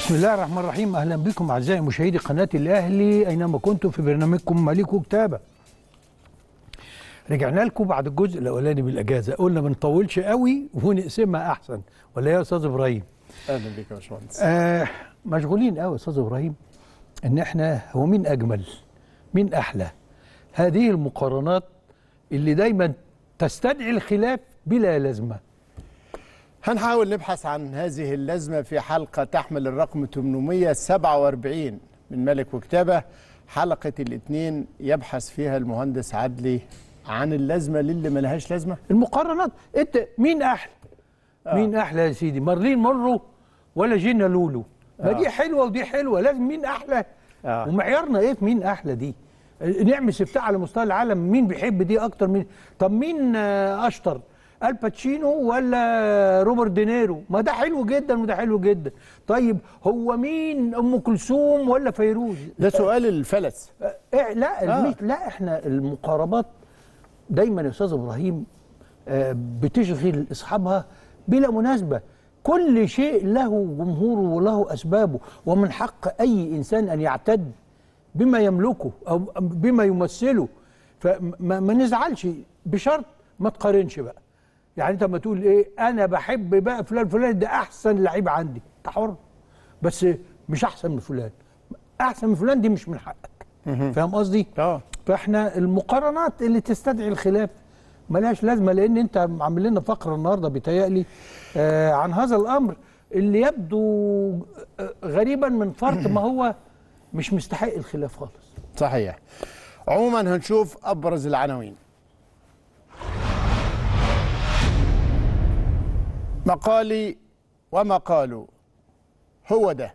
بسم الله الرحمن الرحيم اهلا بكم اعزائي مشاهدي قناه الاهلي اينما كنتم في برنامجكم مليك وكتابه. رجعنا لكم بعد الجزء الاولاني من الاجازه قلنا ما نطولش قوي ونقسمها احسن ولا يا استاذ ابراهيم؟ اهلا بك يا باشمهندس. آه مشغولين قوي يا استاذ ابراهيم ان احنا هو مين اجمل؟ مين احلى؟ هذه المقارنات اللي دايما تستدعي الخلاف بلا لازمه. هنحاول نبحث عن هذه اللازمة في حلقة تحمل الرقم 847 من ملك وكتابة حلقة الاثنين يبحث فيها المهندس عدلي عن اللازمة للي ملهاش لازمة المقارنات انت مين احلى آه. مين احلى يا سيدي مارلين مرو ولا جينا لولو ما آه. دي حلوة ودي حلوة لازم مين احلى آه. ومعيارنا ايه في مين احلى دي نعمل استفتاء على مستوى العالم مين بيحب دي اكتر من طب مين آه، اشطر الباتشينو ولا روبرت دينيرو ما ده حلو جدا وده حلو جدا طيب هو مين ام كلثوم ولا فيروز ده سؤال الفلس آه، إيه لا آه. لا احنا المقاربات دايما يا استاذ ابراهيم آه، بتشغل اصحابها بلا مناسبه كل شيء له جمهوره وله اسبابه ومن حق اي انسان ان يعتد بما يملكه او بما يمثله فما نزعلش بشرط ما تقارنش بقى يعني انت لما تقول ايه انا بحب بقى فلان فلان ده احسن لعيب عندي انت حر بس مش احسن من فلان احسن من فلان دي مش من حقك فاهم قصدي اه فاحنا المقارنات اللي تستدعي الخلاف ملهاش لازمه لان انت عامل لنا فقره النهارده بيتهيألي آه عن هذا الامر اللي يبدو آه، غريبا من فرط ما هو مش مستحق الخلاف خالص صحيح عموما هنشوف ابرز العناوين مقالي وما قالوا هو ده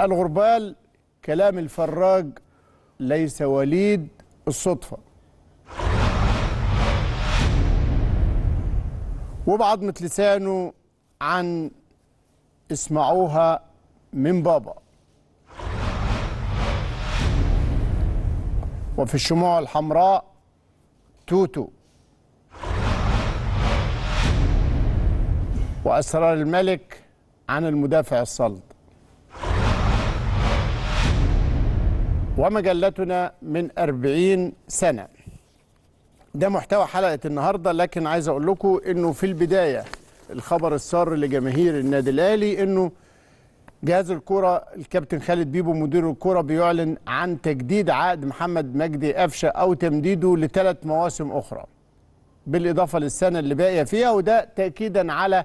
الغربال كلام الفراج ليس وليد الصدفة وبعضمة لسانه عن اسمعوها من بابا وفي الشموع الحمراء توتو وأسرار الملك عن المدافع الصلب ومجلتنا من أربعين سنة ده محتوى حلقة النهاردة لكن عايز أقول لكم أنه في البداية الخبر السار لجماهير النادي الأهلي أنه جهاز الكرة الكابتن خالد بيبو مدير الكرة بيعلن عن تجديد عقد محمد مجدي قفشة أو تمديده لثلاث مواسم أخرى بالإضافة للسنة اللي باقية فيها وده تأكيدا على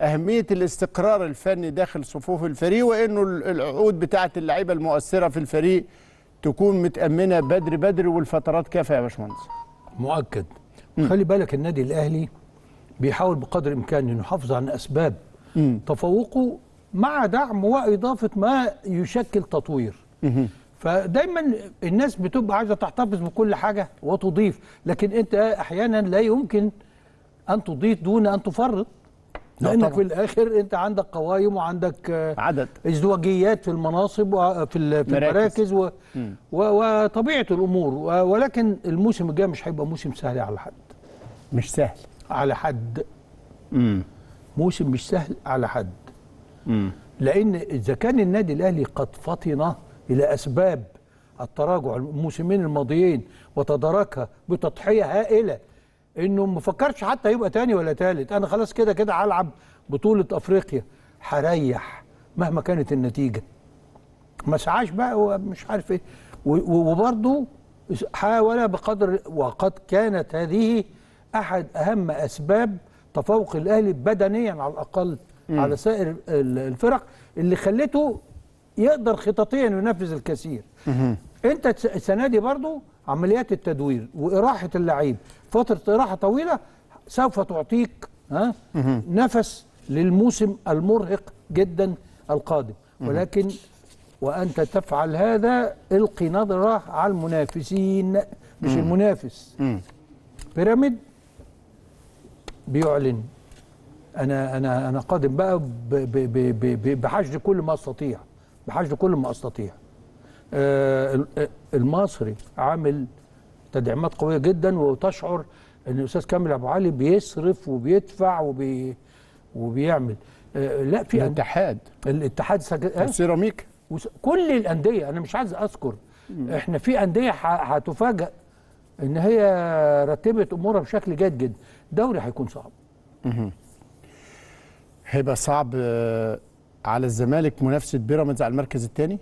اهميه الاستقرار الفني داخل صفوف الفريق وانه العقود بتاعه اللعيبه المؤثره في الفريق تكون متامنه بدري بدري والفترات كافيه يا باشمهندس. مؤكد م. خلي بالك النادي الاهلي بيحاول بقدر الامكان انه يحافظ عن اسباب م. تفوقه مع دعم واضافه ما يشكل تطوير. م. فدايما الناس بتبقى عايزه تحتفظ بكل حاجه وتضيف لكن انت احيانا لا يمكن ان تضيف دون ان تفرط لانك في الاخر انت عندك قوايم وعندك آه، عدد ازدواجيات في المناصب وفي في المراكز و... وطبيعه الامور ولكن الموسم الجاي مش هيبقى موسم سهل على حد مش سهل على حد امم موسم مش سهل على حد امم لان اذا كان النادي الاهلي قد فطن الى اسباب التراجع الموسمين الماضيين وتداركها بتضحيه هائله انه ما فكرش حتى يبقى تاني ولا تالت انا خلاص كده كده هلعب بطوله افريقيا هريح مهما كانت النتيجه ما سعاش بقى ومش عارف ايه وبرضه حاول بقدر وقد كانت هذه احد اهم اسباب تفوق الاهلي بدنيا على الاقل م. على سائر الفرق اللي خلته يقدر خططيا ينفذ الكثير انت السنه دي برضو عمليات التدوير واراحه اللعيب فتره راحه طويله سوف تعطيك ها نفس للموسم المرهق جدا القادم ولكن وانت تفعل هذا القي نظره على المنافسين مش المنافس بيراميد بيعلن انا انا انا قادم بقى بحشد كل ما استطيع بحشد كل ما استطيع آه، آه، المصري عامل تدعيمات قويه جدا وتشعر ان الاستاذ كامل ابو علي بيصرف وبيدفع وبي وبيعمل آه، لا في الاتحاد الاتحاد سج... سيراميك وس... كل الانديه انا مش عايز اذكر مم. احنا في انديه ح... هتفاجئ ان هي رتبت امورها بشكل جيد جدا دوري هيكون صعب هيبقى صعب آه، على الزمالك منافسه بيراميدز على المركز الثاني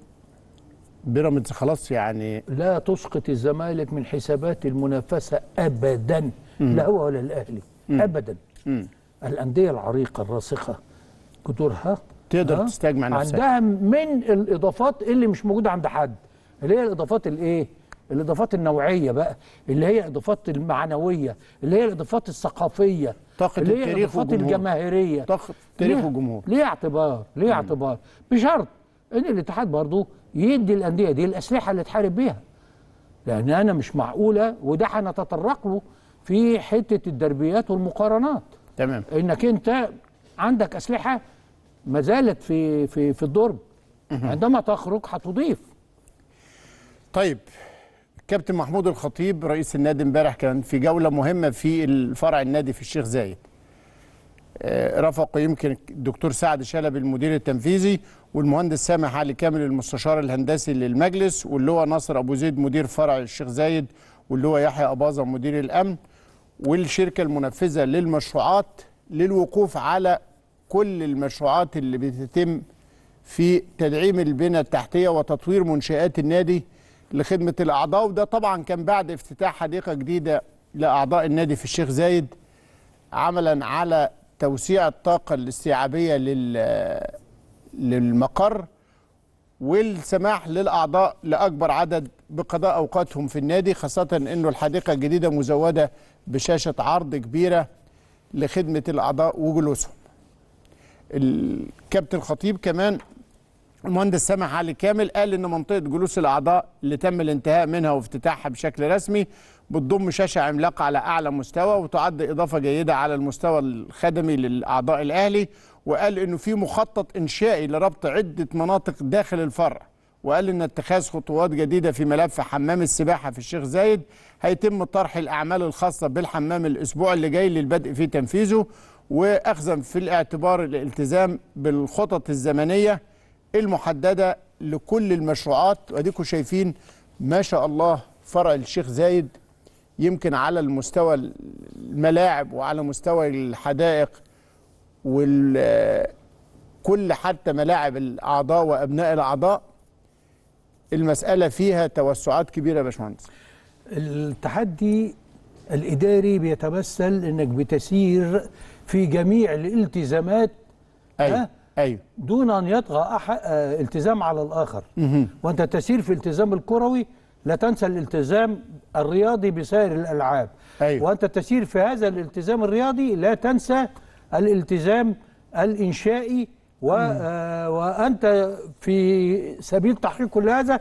بيراميدز خلاص يعني لا تسقط الزمالك من حسابات المنافسه ابدا مم. لا هو ولا الاهلي مم. ابدا مم. الانديه العريقه الراسخه جذورها تقدر تستجمع نفسها عندها من الاضافات اللي مش موجوده عند حد اللي هي الاضافات الايه الاضافات النوعيه بقى اللي هي الاضافات المعنويه اللي هي الاضافات الثقافيه طاقه اللي هي الاضافات الجماهيريه طاقه تاريخ وجمهور ليه اعتبار ليه اعتبار بشرط ان الاتحاد برضه يدي الانديه دي الاسلحه اللي تحارب بيها لان انا مش معقوله وده هنتطرق له في حته الدربيات والمقارنات تمام انك انت عندك اسلحه ما زالت في في في الضرب عندما تخرج هتضيف طيب كابتن محمود الخطيب رئيس النادي امبارح كان في جوله مهمه في الفرع النادي في الشيخ زايد آه، رافقه يمكن الدكتور سعد شلبي المدير التنفيذي والمهندس سامح علي كامل المستشار الهندسي للمجلس واللواء ناصر ابو زيد مدير فرع الشيخ زايد واللواء يحيى اباظه مدير الامن والشركه المنفذه للمشروعات للوقوف على كل المشروعات اللي بتتم في تدعيم البنى التحتيه وتطوير منشات النادي لخدمه الاعضاء وده طبعا كان بعد افتتاح حديقه جديده لاعضاء النادي في الشيخ زايد عملا على توسيع الطاقه الاستيعابيه لل للمقر والسماح للاعضاء لاكبر عدد بقضاء اوقاتهم في النادي خاصه انه الحديقه الجديده مزوده بشاشه عرض كبيره لخدمه الاعضاء وجلوسهم. الكابتن الخطيب كمان المهندس سامح علي كامل قال ان منطقه جلوس الاعضاء اللي تم الانتهاء منها وافتتاحها بشكل رسمي بتضم شاشه عملاقه على اعلى مستوى وتعد اضافه جيده على المستوى الخدمي للاعضاء الاهلي وقال انه في مخطط انشائي لربط عده مناطق داخل الفرع وقال ان اتخاذ خطوات جديده في ملف حمام السباحه في الشيخ زايد هيتم طرح الاعمال الخاصه بالحمام الاسبوع اللي جاي للبدء في تنفيذه واخذا في الاعتبار الالتزام بالخطط الزمنيه المحدده لكل المشروعات واديكم شايفين ما شاء الله فرع الشيخ زايد يمكن على المستوى الملاعب وعلى مستوى الحدائق وكل حتى ملاعب الاعضاء وابناء الاعضاء المساله فيها توسعات كبيره يا باشمهندس التحدي الاداري بيتمثل انك بتسير في جميع الالتزامات ايوه ايوه دون ان يطغى آه، التزام على الاخر وانت تسير في التزام الكروي لا تنسى الالتزام الرياضي بسائر الالعاب أيوه. وانت تسير في هذا الالتزام الرياضي لا تنسى الالتزام الإنشائي و... آه، وأنت في سبيل تحقيق كل هذا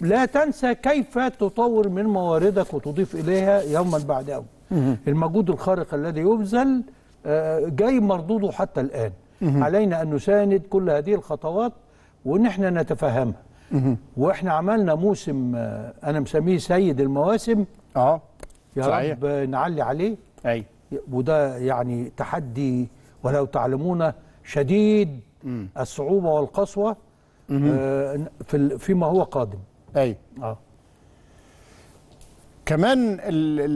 لا تنسى كيف تطور من مواردك وتضيف إليها يوما بعد يوم المجهود الخارق الذي يبذل آه، جاي مردوده حتى الآن علينا أن نساند كل هذه الخطوات وإن احنا نتفهمها وإحنا عملنا موسم آه، أنا مسميه سيد المواسم اه يا صحيح. رب نعلي عليه أي. وده يعني تحدي ولو تعلمون شديد م. الصعوبة والقسوة آه، في فيما هو قادم أي آه. كمان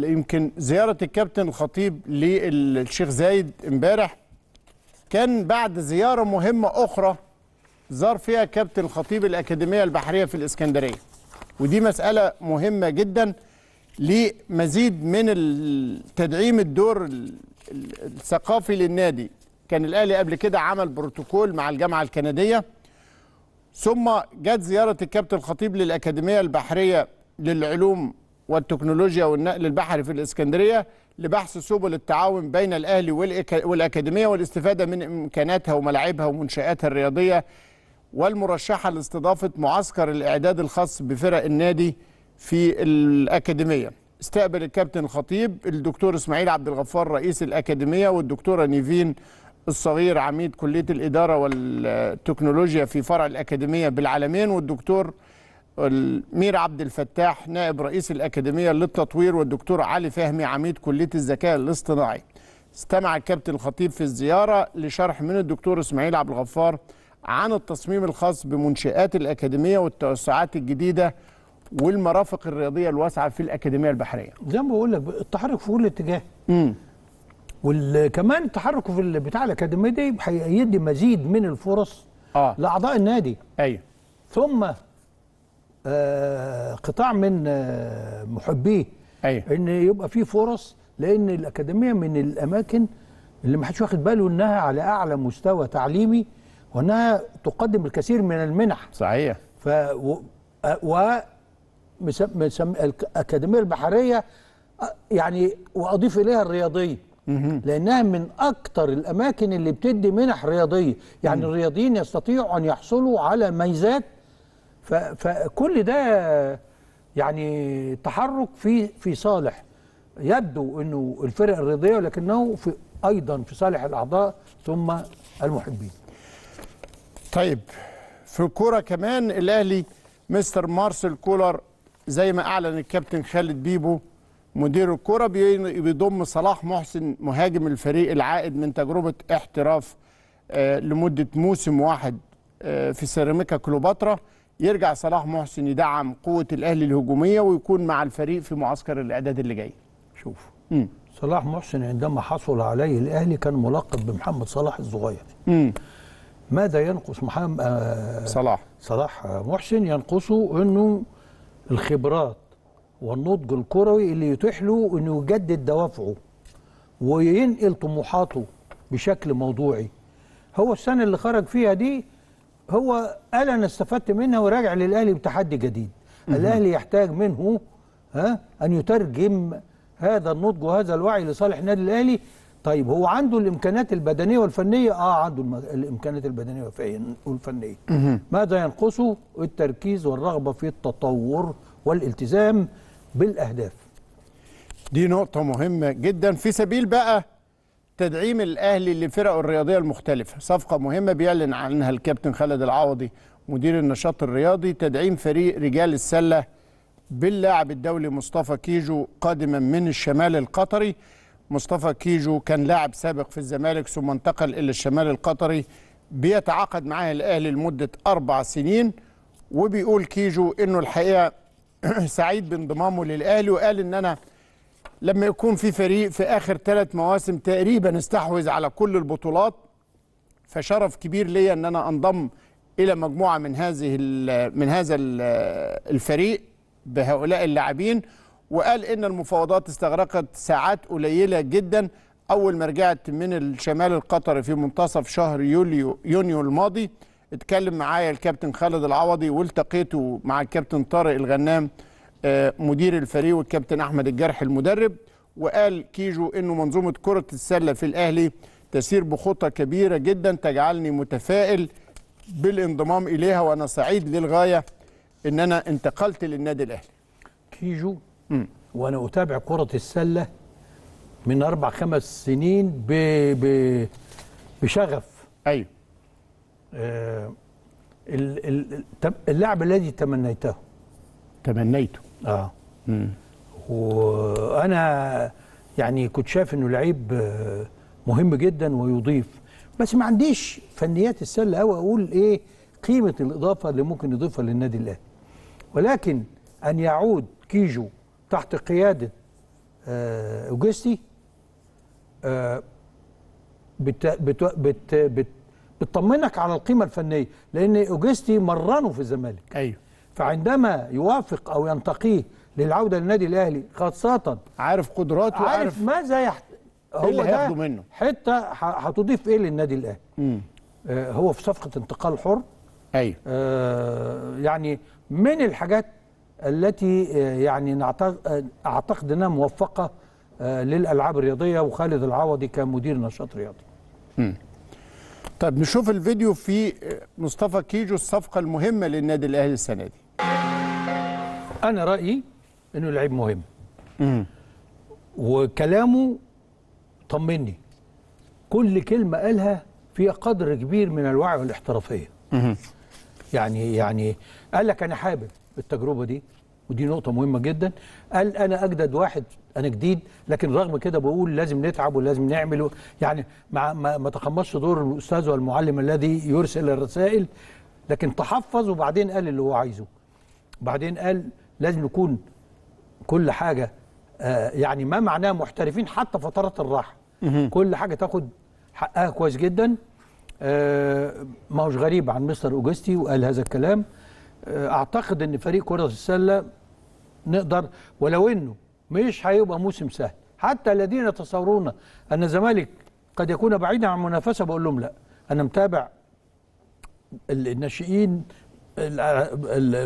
يمكن زيارة الكابتن الخطيب للشيخ زايد امبارح كان بعد زيارة مهمة أخرى زار فيها كابتن الخطيب الأكاديمية البحرية في الإسكندرية ودي مسألة مهمة جدا لمزيد من تدعيم الدور الثقافي للنادي كان الاهلي قبل كده عمل بروتوكول مع الجامعه الكنديه ثم جت زياره الكابتن الخطيب للاكاديميه البحريه للعلوم والتكنولوجيا والنقل البحري في الاسكندريه لبحث سبل التعاون بين الاهلي والاكاديميه والاستفاده من امكاناتها وملاعبها ومنشاتها الرياضيه والمرشحه لاستضافه معسكر الاعداد الخاص بفرق النادي في الأكاديمية استقبل الكابتن الخطيب الدكتور إسماعيل عبد الغفار رئيس الأكاديمية والدكتورة نيفين الصغير عميد كلية الإدارة والتكنولوجيا في فرع الأكاديمية بالعالمين والدكتور المير عبد الفتاح نائب رئيس الأكاديمية للتطوير والدكتور علي فهمي عميد كلية الذكاء الاصطناعي استمع الكابتن الخطيب في الزيارة لشرح من الدكتور إسماعيل عبد الغفار عن التصميم الخاص بمنشآت الأكاديمية والتوسعات الجديدة والمرافق الرياضيه الواسعه في الاكاديميه البحريه زي ما بقول لك التحرك في كل اتجاه امم وكمان التحرك في بتاع الاكاديميه دي هيدي مزيد من الفرص آه. لاعضاء النادي ايوه ثم آه قطاع من آه محبيه ايوه ان يبقى في فرص لان الاكاديميه من الاماكن اللي ما حدش واخد باله انها على اعلى مستوى تعليمي وانها تقدم الكثير من المنح صحيح ف و... آه، و... مسم مسم الاكاديميه البحريه يعني واضيف اليها الرياضيه لانها من اكثر الاماكن اللي بتدي منح رياضيه يعني الرياضيين يستطيعوا ان يحصلوا على ميزات فكل ده يعني تحرك في في صالح يبدو انه الفرق الرياضيه ولكنه في ايضا في صالح الاعضاء ثم المحبين طيب في الكوره كمان الاهلي مستر مارسيل كولر زي ما اعلن الكابتن خالد بيبو مدير الكرة بيضم صلاح محسن مهاجم الفريق العائد من تجربة احتراف آه، لمدة موسم واحد آه، في سيراميكا كليوباترا يرجع صلاح محسن يدعم قوة الأهلي الهجومية ويكون مع الفريق في معسكر الإعداد اللي جاي شوف مم. صلاح محسن عندما حصل عليه الأهلي كان ملقب بمحمد صلاح الصغير مم. ماذا ينقص محمد آه، صلاح صلاح محسن ينقصه أنه الخبرات والنضج الكروي اللي يتيح له انه يجدد دوافعه وينقل طموحاته بشكل موضوعي هو السنه اللي خرج فيها دي هو قال انا استفدت منها وراجع للاهلي بتحدي جديد الاهلي يحتاج منه ها ان يترجم هذا النضج وهذا الوعي لصالح النادي الاهلي طيب هو عنده الامكانات البدنيه والفنيه اه عنده الامكانات البدنيه والفنيه ماذا ينقصه التركيز والرغبه في التطور والالتزام بالاهداف دي نقطه مهمه جدا في سبيل بقى تدعيم الاهلي لفرقه الرياضيه المختلفه صفقه مهمه بيعلن عنها الكابتن خالد العوضي مدير النشاط الرياضي تدعيم فريق رجال السله باللاعب الدولي مصطفى كيجو قادما من الشمال القطري مصطفى كيجو كان لاعب سابق في الزمالك ثم انتقل إلى الشمال القطري بيتعاقد معاه الأهلي لمدة أربع سنين وبيقول كيجو إنه الحقيقة سعيد بانضمامه للأهلي وقال إن أنا لما يكون في فريق في آخر ثلاث مواسم تقريبا استحوذ على كل البطولات فشرف كبير ليا إن أنا أنضم إلى مجموعة من هذه من هذا الفريق بهؤلاء اللاعبين وقال ان المفاوضات استغرقت ساعات قليله جدا اول ما رجعت من الشمال القطري في منتصف شهر يوليو يونيو الماضي اتكلم معايا الكابتن خالد العوضي والتقيته مع الكابتن طارق الغنام آه، مدير الفريق والكابتن احمد الجرح المدرب وقال كيجو انه منظومه كره السله في الاهلي تسير بخطى كبيره جدا تجعلني متفائل بالانضمام اليها وانا سعيد للغايه ان انا انتقلت للنادي الاهلي كيجو وانا اتابع كره السله من اربع خمس سنين ب... ب... بشغف ايوه آه اللاعب الذي تمنيته تمنيته اه مم. وانا يعني كنت شايف انه لعيب آه، مهم جدا ويضيف بس ما عنديش فنيات السله قوي اقول ايه قيمه الاضافه اللي ممكن يضيفها للنادي الاهلي ولكن ان يعود كيجو تحت قيادة آه، أوجستي آه، بتطمنك على القيمة الفنية لأن أوجستي مرنه في الزمالك أيوه فعندما يوافق أو ينتقيه للعودة للنادي الأهلي خاصة عارف قدراته عارف, عارف ماذا يحت... إيه هو اللي هياخده منه حتة هتضيف إيه للنادي الأهلي آه هو في صفقة انتقال حر أيوه آه يعني من الحاجات التي آه، يعني آه، اعتقد انها موفقه آه، للالعاب الرياضيه وخالد العوضي كمدير نشاط رياضي. طيب طب نشوف الفيديو في مصطفى كيجو الصفقه المهمه للنادي الاهلي السنه دي. انا رايي انه لعيب مهم. مم. وكلامه طمني. كل كلمه قالها فيها قدر كبير من الوعي والاحترافيه. مم. يعني يعني قال لك انا حابب التجربه دي ودي نقطه مهمه جدا قال انا اجدد واحد انا جديد لكن رغم كده بقول لازم نتعب ولازم نعمل يعني ما ما تقمصش دور الاستاذ والمعلم الذي يرسل الرسائل لكن تحفظ وبعدين قال اللي هو عايزه بعدين قال لازم نكون كل حاجه آه، يعني ما معناه محترفين حتى فترات الراحه كل حاجه تاخد حقها كويس جدا آه، ما هوش غريب عن مستر اوجستي وقال هذا الكلام آه، اعتقد ان فريق كره السله نقدر ولو انه مش هيبقى موسم سهل حتى الذين يتصورون ان الزمالك قد يكون بعيدا عن المنافسه بقول لهم لا انا متابع الناشئين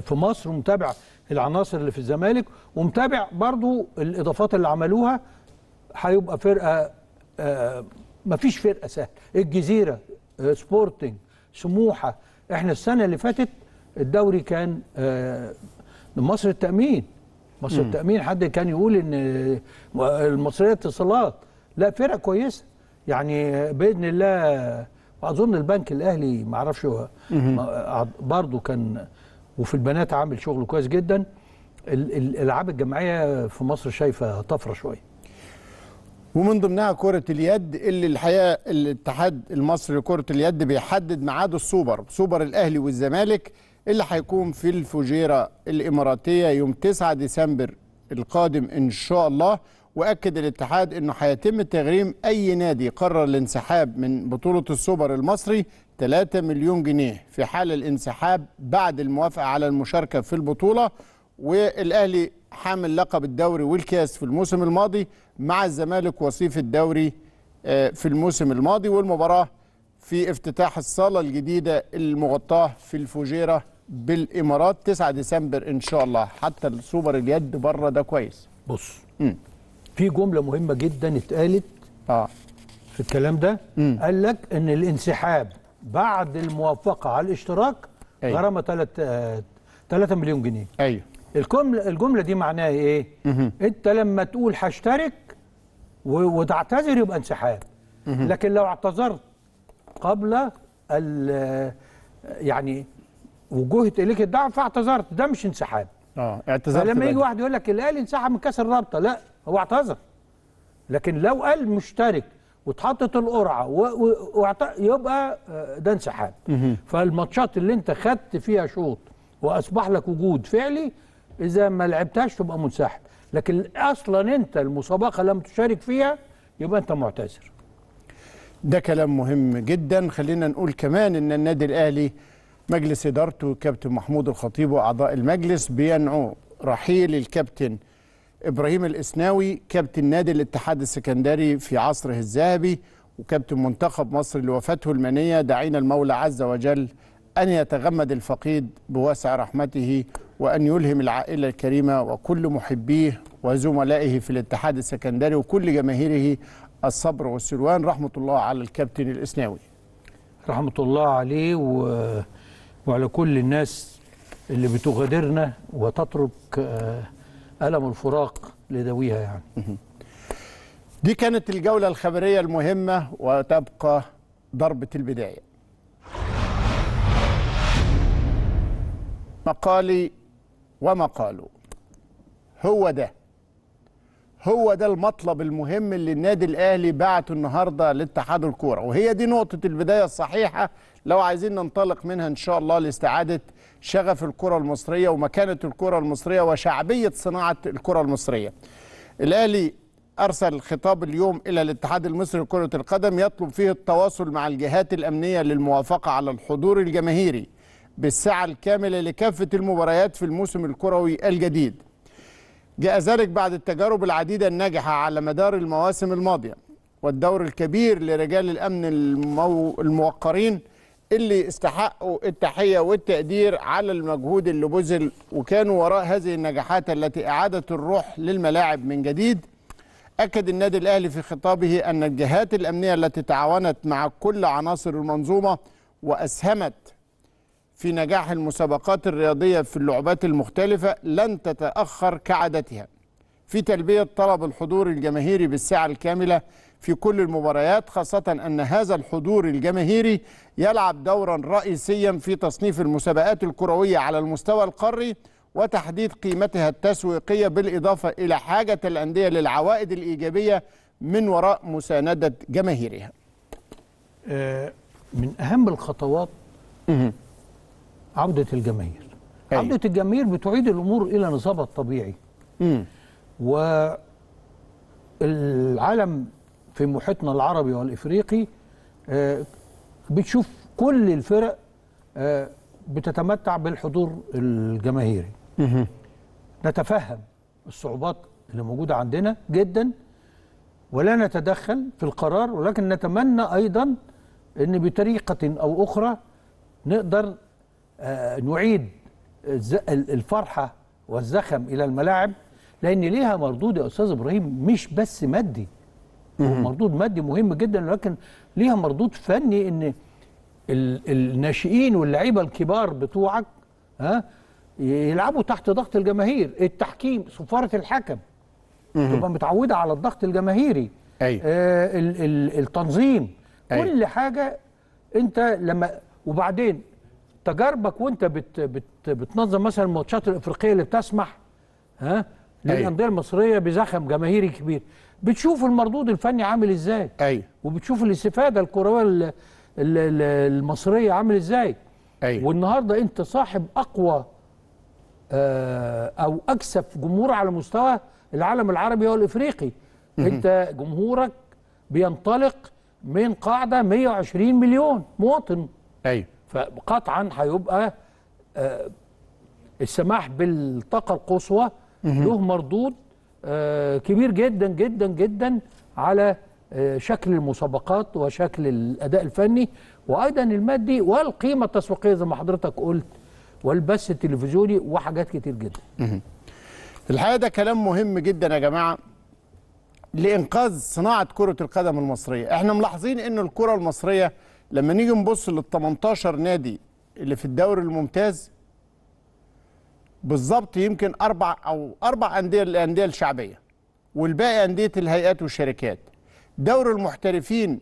في مصر ومتابع العناصر اللي في الزمالك ومتابع برضو الاضافات اللي عملوها هيبقى فرقه آه، مفيش فرقه سهله الجزيره آه، سبورتنج سموحه احنا السنه اللي فاتت الدوري كان آه، مصر التامين مصر التامين حد كان يقول ان آه، المصريه اتصالات لا فرقه كويسه يعني آه، باذن الله واظن البنك الاهلي ما اعرفش برضه كان وفي البنات عامل شغل كويس جدا الالعاب الجماعيه في مصر شايفه طفره شويه ومن ضمنها كرة اليد اللي الحقيقة الاتحاد المصري لكرة اليد بيحدد ميعاد السوبر سوبر الأهلي والزمالك اللي هيكون في الفجيرة الإماراتية يوم 9 ديسمبر القادم إن شاء الله وأكد الاتحاد أنه هيتم تغريم أي نادي قرر الانسحاب من بطولة السوبر المصري 3 مليون جنيه في حال الانسحاب بعد الموافقة على المشاركة في البطولة والأهلي حامل لقب الدوري والكاس في الموسم الماضي مع الزمالك وصيف الدوري آه، في الموسم الماضي والمباراة في افتتاح الصالة الجديدة المغطاة في الفجيرة بالإمارات 9 ديسمبر إن شاء الله حتى السوبر اليد بره ده كويس بص م. في جملة مهمة جدا اتقالت آه. في الكلام ده قال لك إن الانسحاب بعد الموافقة على الاشتراك أيوه. غرامة 3 3 مليون جنيه أيوه الجملة, الجملة دي معناها إيه؟ مه. أنت لما تقول هشترك وتعتذر يبقى انسحاب لكن لو اعتذرت قبل ال يعني وجهت اليك الدعم فاعتذرت ده مش انسحاب اه اعتذرت فلما يجي واحد يقول لك الاهلي انسحب من كاس الرابطه لا هو اعتذر لكن لو قال مشترك واتحطت القرعه يبقى آه، ده انسحاب فالماتشات اللي انت خدت فيها شوط واصبح لك وجود فعلي اذا ما لعبتهاش تبقى منسحب لكن اصلا انت المسابقه لم تشارك فيها يبقى انت معتذر ده كلام مهم جدا خلينا نقول كمان ان النادي الاهلي مجلس ادارته كابتن محمود الخطيب واعضاء المجلس بينعوا رحيل الكابتن ابراهيم الاسناوي كابتن نادي الاتحاد السكندري في عصره الذهبي وكابتن منتخب مصر لوفاته المنيه دعينا المولى عز وجل ان يتغمد الفقيد بواسع رحمته وان يلهم العائله الكريمه وكل محبيه وزملائه في الاتحاد السكندري وكل جماهيره الصبر والسلوان رحمة الله على الكابتن الإسناوي رحمة الله عليه و... وعلى كل الناس اللي بتغادرنا وتترك آه، ألم الفراق لذويها يعني دي كانت الجولة الخبرية المهمة وتبقى ضربة البداية مقالي ومقاله هو ده هو ده المطلب المهم اللي النادي الاهلي بعته النهارده لاتحاد الكوره وهي دي نقطه البدايه الصحيحه لو عايزين ننطلق منها ان شاء الله لاستعاده شغف الكره المصريه ومكانه الكره المصريه وشعبيه صناعه الكره المصريه. الاهلي ارسل خطاب اليوم الى الاتحاد المصري لكره القدم يطلب فيه التواصل مع الجهات الامنيه للموافقه على الحضور الجماهيري بالسعه الكامله لكافه المباريات في الموسم الكروي الجديد. جاء ذلك بعد التجارب العديدة الناجحة على مدار المواسم الماضية والدور الكبير لرجال الأمن المو... الموقرين اللي استحقوا التحية والتقدير على المجهود اللي بذل وكانوا وراء هذه النجاحات التي أعادت الروح للملاعب من جديد أكد النادي الأهلي في خطابه أن الجهات الأمنية التي تعاونت مع كل عناصر المنظومة وأسهمت في نجاح المسابقات الرياضية في اللعبات المختلفة لن تتأخر كعادتها في تلبية طلب الحضور الجماهيري بالساعة الكاملة في كل المباريات خاصة أن هذا الحضور الجماهيري يلعب دورا رئيسيا في تصنيف المسابقات الكروية على المستوى القاري وتحديد قيمتها التسويقية بالإضافة إلى حاجة الأندية للعوائد الإيجابية من وراء مساندة جماهيرها آه، من أهم الخطوات عودة الجماهير أيوة. عودة الجماهير بتعيد الأمور إلى نظامها الطبيعي مم. والعالم في محيطنا العربي والإفريقي آه، بتشوف كل الفرق آه، بتتمتع بالحضور الجماهيري مم. نتفهم الصعوبات اللي موجودة عندنا جدا ولا نتدخل في القرار ولكن نتمنى أيضا أن بطريقة أو أخرى نقدر آه، نعيد الفرحة والزخم إلى الملاعب لأن ليها مردود يا أستاذ إبراهيم مش بس مادي مردود مادي مهم جدا لكن ليها مردود فني إن الناشئين واللعيبة الكبار بتوعك ها يلعبوا تحت ضغط الجماهير التحكيم صفارة الحكم تبقى متعودة على الضغط الجماهيري أيوة. آه التنظيم أيوة. كل حاجة انت لما وبعدين تجاربك وانت بت بت بتنظم مثلا الماتشات الافريقيه اللي بتسمح ها للانديه المصريه بزخم جماهيري كبير بتشوف المردود الفني عامل ازاي أي. وبتشوف الاستفاده الكرويه المصريه عامل ازاي أي. والنهارده انت صاحب اقوى آه، او اكسب جمهور على مستوى العالم العربي والافريقي انت جمهورك بينطلق من قاعده 120 مليون مواطن ايوه فقطعا هيبقى آه، السماح بالطاقه القصوى له مردود آه، كبير جدا جدا جدا على آه، شكل المسابقات وشكل الاداء الفني وايضا المادي والقيمه التسويقيه زي ما حضرتك قلت والبث التلفزيوني وحاجات كتير جدا. الحقيقه ده كلام مهم جدا يا جماعه لانقاذ صناعه كره القدم المصريه، احنا ملاحظين ان الكره المصريه لما نيجي نبص لل 18 نادي اللي في الدوري الممتاز بالظبط يمكن اربع او اربع انديه الانديه الشعبيه والباقي انديه الهيئات والشركات دوري المحترفين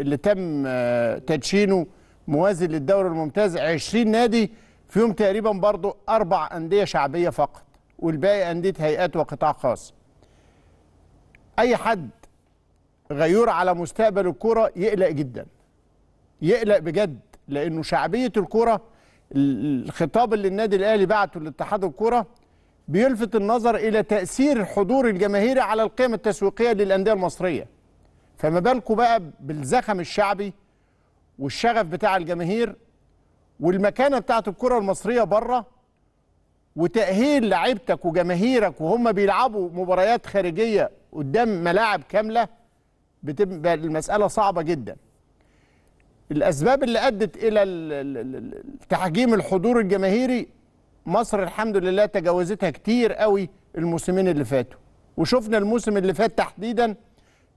اللي تم آه، تدشينه موازي للدوري الممتاز 20 نادي فيهم تقريبا برضو اربع انديه شعبيه فقط والباقي انديه هيئات وقطاع خاص اي حد غيور على مستقبل الكره يقلق جدا يقلق بجد لانه شعبيه الكوره الخطاب اللي النادي الاهلي بعته لاتحاد الكوره بيلفت النظر الى تاثير الحضور الجماهيري على القيم التسويقيه للانديه المصريه فما بالكم بقى بالزخم الشعبي والشغف بتاع الجماهير والمكانه بتاعت الكره المصريه بره وتاهيل لعيبتك وجماهيرك وهم بيلعبوا مباريات خارجيه قدام ملاعب كامله بتبقى المساله صعبه جدا الأسباب اللي أدت إلى تحجيم الحضور الجماهيري مصر الحمد لله تجاوزتها كتير قوي الموسمين اللي فاتوا وشفنا الموسم اللي فات تحديدا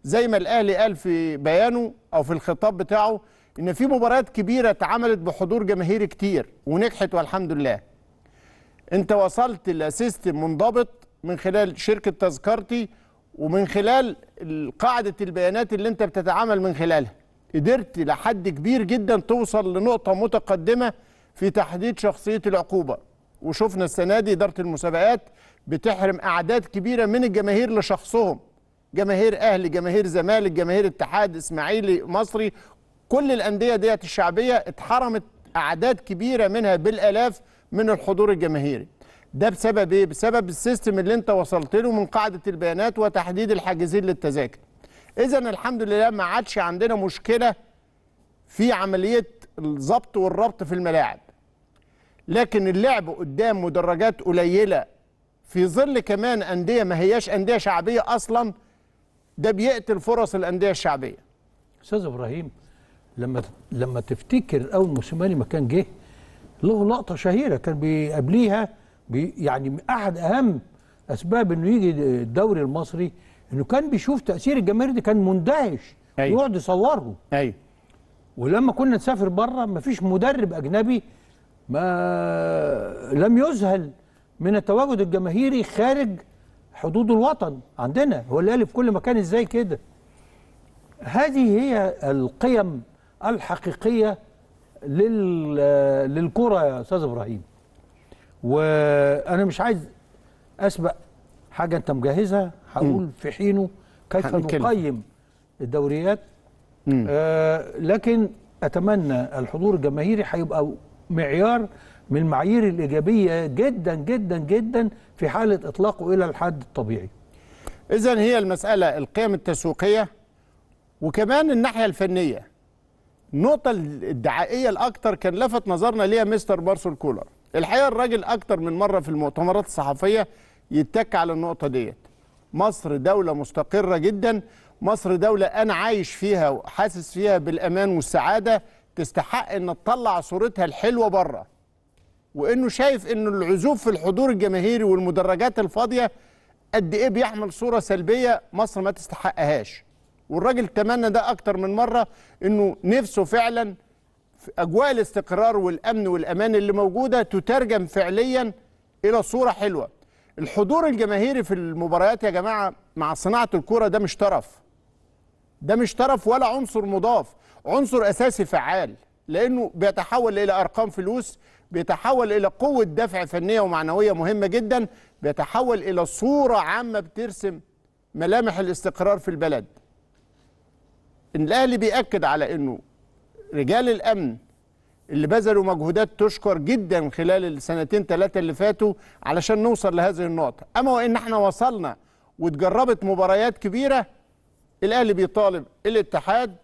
زي ما الأهلي قال في بيانه أو في الخطاب بتاعه إن في مباريات كبيرة اتعملت بحضور جماهيري كتير ونجحت والحمد لله أنت وصلت لسيستم منضبط من خلال شركة تذكرتي ومن خلال قاعدة البيانات اللي أنت بتتعامل من خلالها قدرت لحد كبير جدا توصل لنقطه متقدمه في تحديد شخصيه العقوبه وشفنا السنه دي اداره المسابقات بتحرم اعداد كبيره من الجماهير لشخصهم جماهير اهلي جماهير زمالك جماهير اتحاد اسماعيلي مصري كل الانديه ديت الشعبيه اتحرمت اعداد كبيره منها بالالاف من الحضور الجماهيري ده بسبب ايه بسبب السيستم اللي انت وصلت له من قاعده البيانات وتحديد الحاجزين للتذاكر اذا الحمد لله ما عادش عندنا مشكله في عمليه الضبط والربط في الملاعب لكن اللعب قدام مدرجات قليله في ظل كمان انديه ما هياش انديه شعبيه اصلا ده بيقتل فرص الانديه الشعبيه استاذ ابراهيم لما لما تفتكر اول موسيماني ما كان جه له لقطه شهيره كان بيقابليها بي يعني احد اهم اسباب انه يجي الدوري المصري انه كان بيشوف تاثير الجماهير دي كان مندهش أيوة. يقعد يصوره ايوه ولما كنا نسافر بره مفيش مدرب اجنبي ما لم يذهل من التواجد الجماهيري خارج حدود الوطن عندنا هو اللي قال في كل مكان ازاي كده هذه هي القيم الحقيقيه لل للكره يا استاذ ابراهيم وانا مش عايز اسبق حاجه انت مجهزها هقول في حينه كيف نقيم الدوريات آه لكن اتمنى الحضور الجماهيري هيبقى معيار من المعايير الايجابيه جدا جدا جدا في حاله اطلاقه الى الحد الطبيعي. اذا هي المساله القيم التسويقيه وكمان الناحيه الفنيه. النقطه الدعائيه الاكثر كان لفت نظرنا ليها مستر بارسل كولر. الحقيقه الراجل اكثر من مره في المؤتمرات الصحفيه يتك على النقطه ديت. مصر دولة مستقرة جدا مصر دولة أنا عايش فيها وحاسس فيها بالأمان والسعادة تستحق أن تطلع صورتها الحلوة بره وأنه شايف أنه العزوف في الحضور الجماهيري والمدرجات الفاضية قد إيه بيحمل صورة سلبية مصر ما تستحقهاش والراجل تمنى ده أكتر من مرة أنه نفسه فعلا في أجواء الاستقرار والأمن والأمان اللي موجودة تترجم فعليا إلى صورة حلوة الحضور الجماهيري في المباريات يا جماعه مع صناعه الكوره ده مش طرف ده مش طرف ولا عنصر مضاف عنصر اساسي فعال لانه بيتحول الى ارقام فلوس بيتحول الى قوه دفع فنيه ومعنويه مهمه جدا بيتحول الى صوره عامه بترسم ملامح الاستقرار في البلد الاهلي بياكد على انه رجال الامن اللي بذلوا مجهودات تشكر جدا خلال السنتين ثلاثه اللي فاتوا علشان نوصل لهذه النقطه اما وان احنا وصلنا وتجربت مباريات كبيره الاهلي بيطالب الاتحاد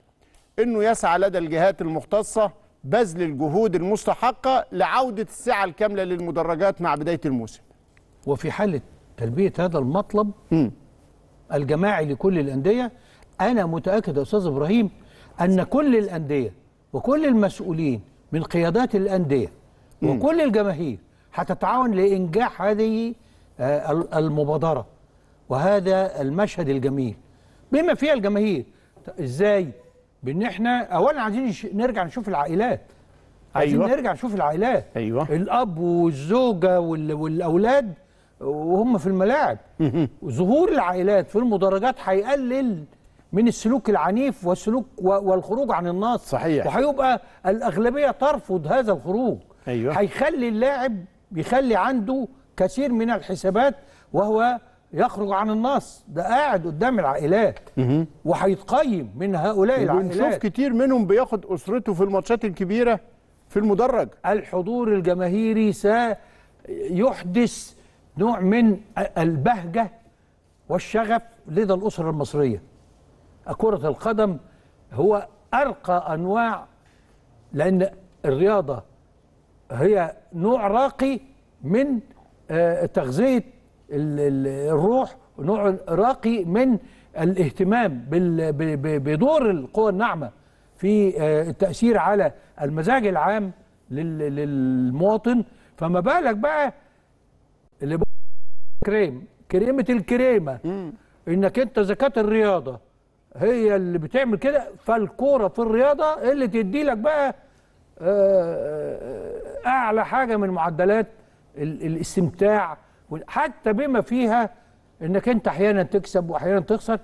انه يسعى لدى الجهات المختصه بذل الجهود المستحقه لعوده السعه الكامله للمدرجات مع بدايه الموسم وفي حاله تلبيه هذا المطلب م. الجماعي لكل الانديه انا متاكد يا استاذ ابراهيم ان كل الانديه وكل المسؤولين من قيادات الأندية وكل الجماهير هتتعاون لإنجاح هذه آه، المبادرة وهذا المشهد الجميل بما فيها الجماهير إزاي؟ بأن احنا أولا عايزين نرجع نشوف العائلات عايزين أيوة. نرجع نشوف العائلات أيوة. الأب والزوجة والأولاد وهم في الملاعب ظهور العائلات في المدرجات هيقلل من السلوك العنيف والسلوك والخروج عن النص صحيح وهيبقى الاغلبيه ترفض هذا الخروج ايوه هيخلي اللاعب بيخلي عنده كثير من الحسابات وهو يخرج عن النص ده قاعد قدام العائلات وهيتقيم من هؤلاء العائلات ونشوف كتير منهم بياخد اسرته في الماتشات الكبيره في المدرج الحضور الجماهيري سيحدث نوع من البهجه والشغف لدى الاسره المصريه كرة القدم هو أرقى أنواع لأن الرياضة هي نوع راقي من آه، تغذية الروح نوع راقي من الاهتمام بدور القوى الناعمة في آه، التأثير على المزاج العام للمواطن فما بالك بقى اللي كريم كريمة الكريمة انك انت زكاة الرياضة هي اللي بتعمل كده فالكوره في الرياضه اللي تدي لك بقى آه، آه، اعلى حاجه من معدلات الاستمتاع حتى بما فيها انك انت احيانا تكسب واحيانا تخسر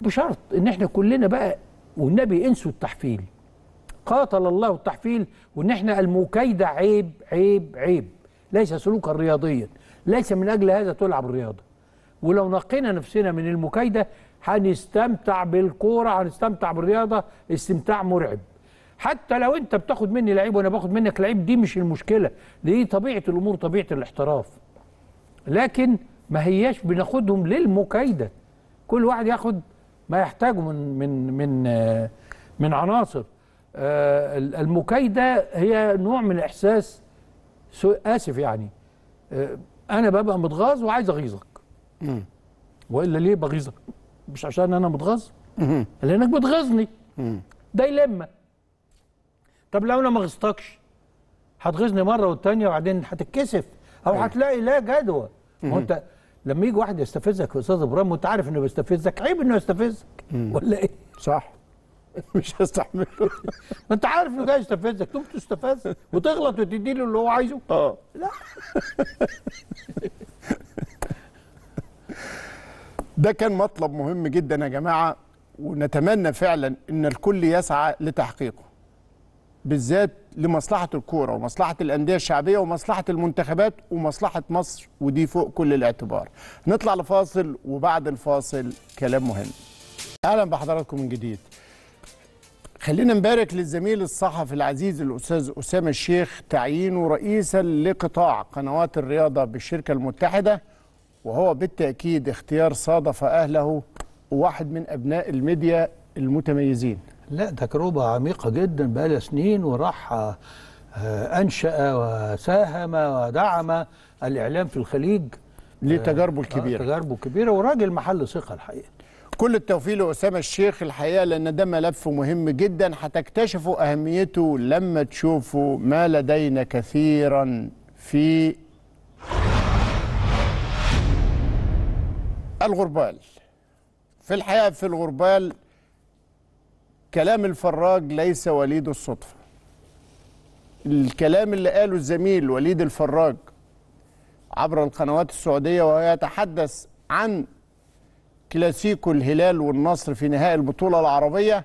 بشرط ان احنا كلنا بقى والنبي انسوا التحفيل قاتل الله التحفيل وان احنا المكايده عيب عيب عيب ليس سلوكا رياضيا ليس من اجل هذا تلعب الرياضه ولو نقينا نفسنا من المكايده هنستمتع بالكوره هنستمتع بالرياضه استمتاع مرعب حتى لو انت بتاخد مني لعيب وانا باخد منك لعيب دي مش المشكله دي طبيعه الامور طبيعه الاحتراف لكن ما هياش بناخدهم للمكايده كل واحد ياخد ما يحتاجه من من من من عناصر آه، المكايده هي نوع من الاحساس اسف يعني آه، انا ببقى متغاظ وعايز اغيظك والا ليه بغيظك مش عشان انا متغاظ لانك بتغاظني بتغيظني ده يلمك طب لو انا ما غصتكش هتغيظني مره والتانيه وبعدين هتتكسف او أيوه. هتلاقي لا جدوى ما انت لما يجي واحد يستفزك يا استاذ ابراهيم وانت عارف انه بيستفزك عيب انه يستفزك ولا ايه؟ صح مش هستحمله ما انت عارف انه جاي يستفزك تقوم تستفز وتغلط وتدي له اللي هو عايزه اه لا ده كان مطلب مهم جدا يا جماعة ونتمنى فعلا أن الكل يسعى لتحقيقه بالذات لمصلحة الكورة ومصلحة الأندية الشعبية ومصلحة المنتخبات ومصلحة مصر ودي فوق كل الاعتبار نطلع لفاصل وبعد الفاصل كلام مهم أهلا بحضراتكم من جديد خلينا نبارك للزميل الصحفي العزيز الأستاذ أسامة الشيخ تعيينه رئيسا لقطاع قنوات الرياضة بالشركة المتحدة وهو بالتأكيد اختيار صادف أهله واحد من أبناء الميديا المتميزين لا تجربة عميقة جدا بقى سنين وراح آه، أنشأ وساهم ودعم الإعلام في الخليج آه، لتجاربه آه، الكبيرة تجاربه الكبيرة وراجل محل ثقة الحقيقة كل التوفيق لأسامة الشيخ الحقيقة لأن ده ملف مهم جدا هتكتشفوا أهميته لما تشوفوا ما لدينا كثيرا في الغربال في الحقيقة في الغربال كلام الفراج ليس وليد الصدفة الكلام اللي قاله الزميل وليد الفراج عبر القنوات السعودية وهو يتحدث عن كلاسيكو الهلال والنصر في نهائي البطولة العربية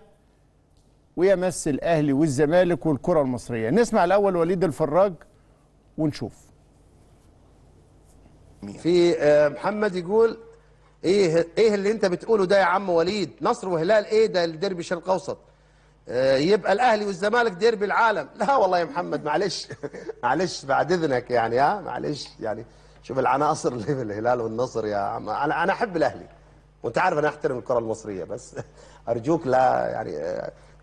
ويمس الأهلي والزمالك والكرة المصرية نسمع الأول وليد الفراج ونشوف في آه، محمد يقول ايه ايه اللي انت بتقوله ده يا عم وليد نصر وهلال ايه ده الديربي الشرق الاوسط آه يبقى الاهلي والزمالك ديربي العالم لا والله يا محمد معلش معلش بعد اذنك يعني ها معلش يعني شوف العناصر اللي في الهلال والنصر يا عم انا انا احب الاهلي وانت عارف انا احترم الكره المصريه بس ارجوك لا يعني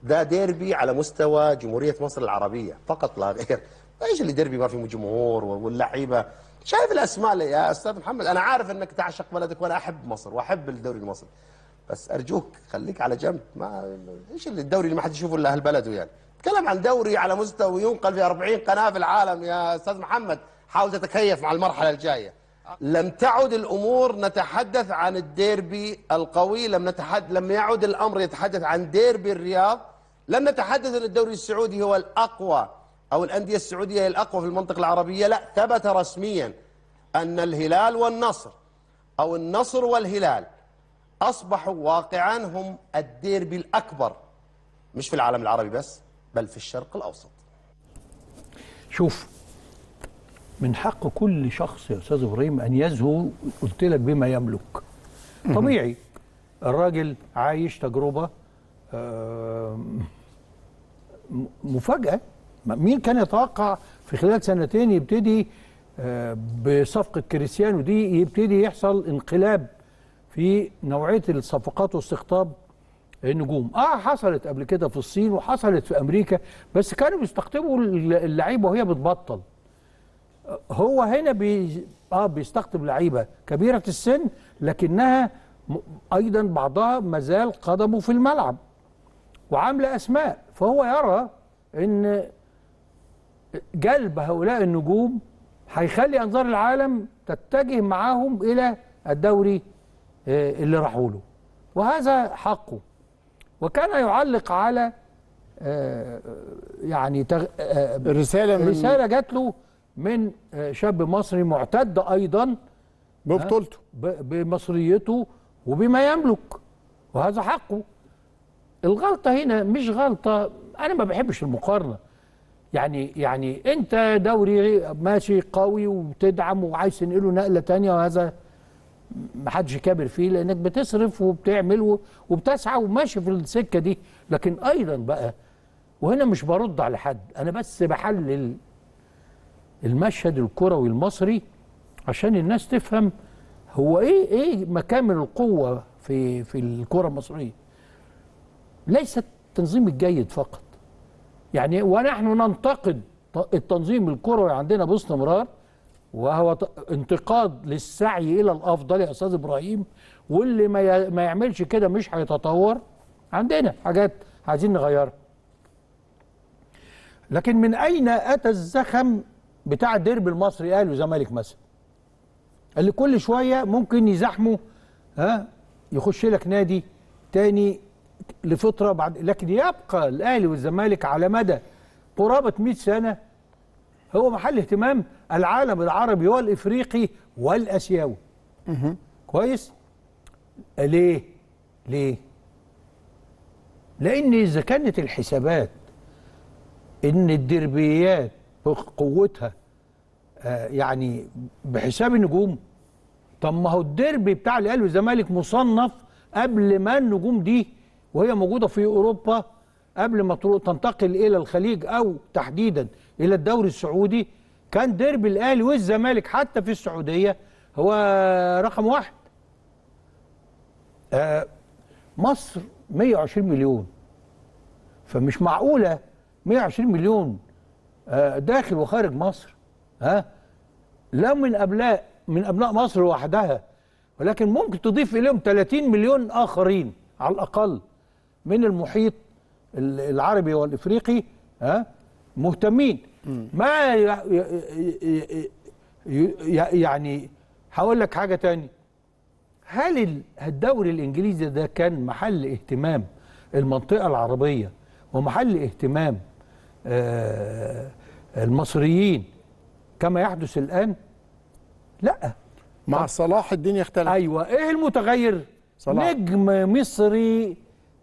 ده آه، ديربي على مستوى جمهوريه مصر العربيه فقط لا غير ايش اللي ديربي ما في جمهور واللعيبه شايف الاسماء يا استاذ محمد انا عارف انك تعشق بلدك وانا احب مصر واحب الدوري المصري بس ارجوك خليك على جنب ما ايش اللي الدوري اللي ما حد يشوفه الا اهل بلده يعني تكلم عن دوري على مستوى ينقل في 40 قناه في العالم يا استاذ محمد حاول تتكيف مع المرحله الجايه لم تعد الامور نتحدث عن الديربي القوي لم نتحد لم يعد الامر يتحدث عن ديربي الرياض لم نتحدث ان الدوري السعودي هو الاقوى أو الأندية السعودية هي الأقوى في المنطقة العربية لا ثبت رسميا أن الهلال والنصر أو النصر والهلال أصبحوا واقعا هم الديربي الأكبر مش في العالم العربي بس بل في الشرق الأوسط شوف من حق كل شخص يا أستاذ إبراهيم أن يزهو قلت لك بما يملك طبيعي الراجل عايش تجربة آه، مفاجأة مين كان يتوقع في خلال سنتين يبتدي آه، بصفقة كريستيانو دي يبتدي يحصل انقلاب في نوعية الصفقات واستقطاب النجوم اه حصلت قبل كده في الصين وحصلت في امريكا بس كانوا بيستقطبوا اللعيبه وهي بتبطل هو هنا بي اه بيستقطب لعيبه كبيره السن لكنها ايضا بعضها مازال قدمه في الملعب وعامله اسماء فهو يرى ان جلب هؤلاء النجوم هيخلي أنظار العالم تتجه معاهم إلى الدوري آه، اللي راحوا له وهذا حقه وكان يعلق على آه، يعني تغ... آه، رسالة من رسالة جات له من شاب مصري معتد أيضا ببطولته بمصريته وبما يملك وهذا حقه الغلطة هنا مش غلطة أنا ما بحبش المقارنة يعني يعني انت دوري ماشي قوي وبتدعم وعايز تنقله نقله تانية وهذا ما حدش كابر فيه لانك بتصرف وبتعمل وبتسعى وماشي في السكه دي لكن ايضا بقى وهنا مش برد على حد انا بس بحلل المشهد الكروي المصري عشان الناس تفهم هو ايه ايه مكامن القوه في في الكره المصريه ليست التنظيم الجيد فقط يعني ونحن ننتقد التنظيم الكروي عندنا باستمرار وهو انتقاد للسعي الى الافضل يا استاذ ابراهيم واللي ما ما يعملش كده مش هيتطور عندنا حاجات عايزين نغيرها لكن من اين اتى الزخم بتاع الديربي المصري اهلي وزمالك مثلا اللي كل شويه ممكن يزحمه ها يخش لك نادي تاني لفتره بعد لكن يبقى الاهلي والزمالك على مدى قرابه 100 سنه هو محل اهتمام العالم العربي والافريقي والاسيوي. اها كويس؟ ليه؟ ليه؟ لان اذا كانت الحسابات ان الدربيات بقوتها آه يعني بحساب النجوم طب ما هو الديربي بتاع الاهلي والزمالك مصنف قبل ما النجوم دي وهي موجودة في أوروبا قبل ما تنتقل إلى الخليج أو تحديدا إلى الدوري السعودي كان ديربي الأهلي والزمالك حتى في السعودية هو رقم واحد آه، مصر 120 مليون فمش معقولة 120 مليون آه، داخل وخارج مصر ها لا من أبناء من أبناء مصر وحدها ولكن ممكن تضيف إليهم 30 مليون آخرين على الأقل من المحيط العربي والافريقي ها مهتمين ما يعني هقول لك حاجه تاني هل الدوري الانجليزي ده كان محل اهتمام المنطقه العربيه ومحل اهتمام آه، المصريين كما يحدث الان لا مع صلاح الدنيا اختلفت ايوه ايه المتغير صلاح. نجم مصري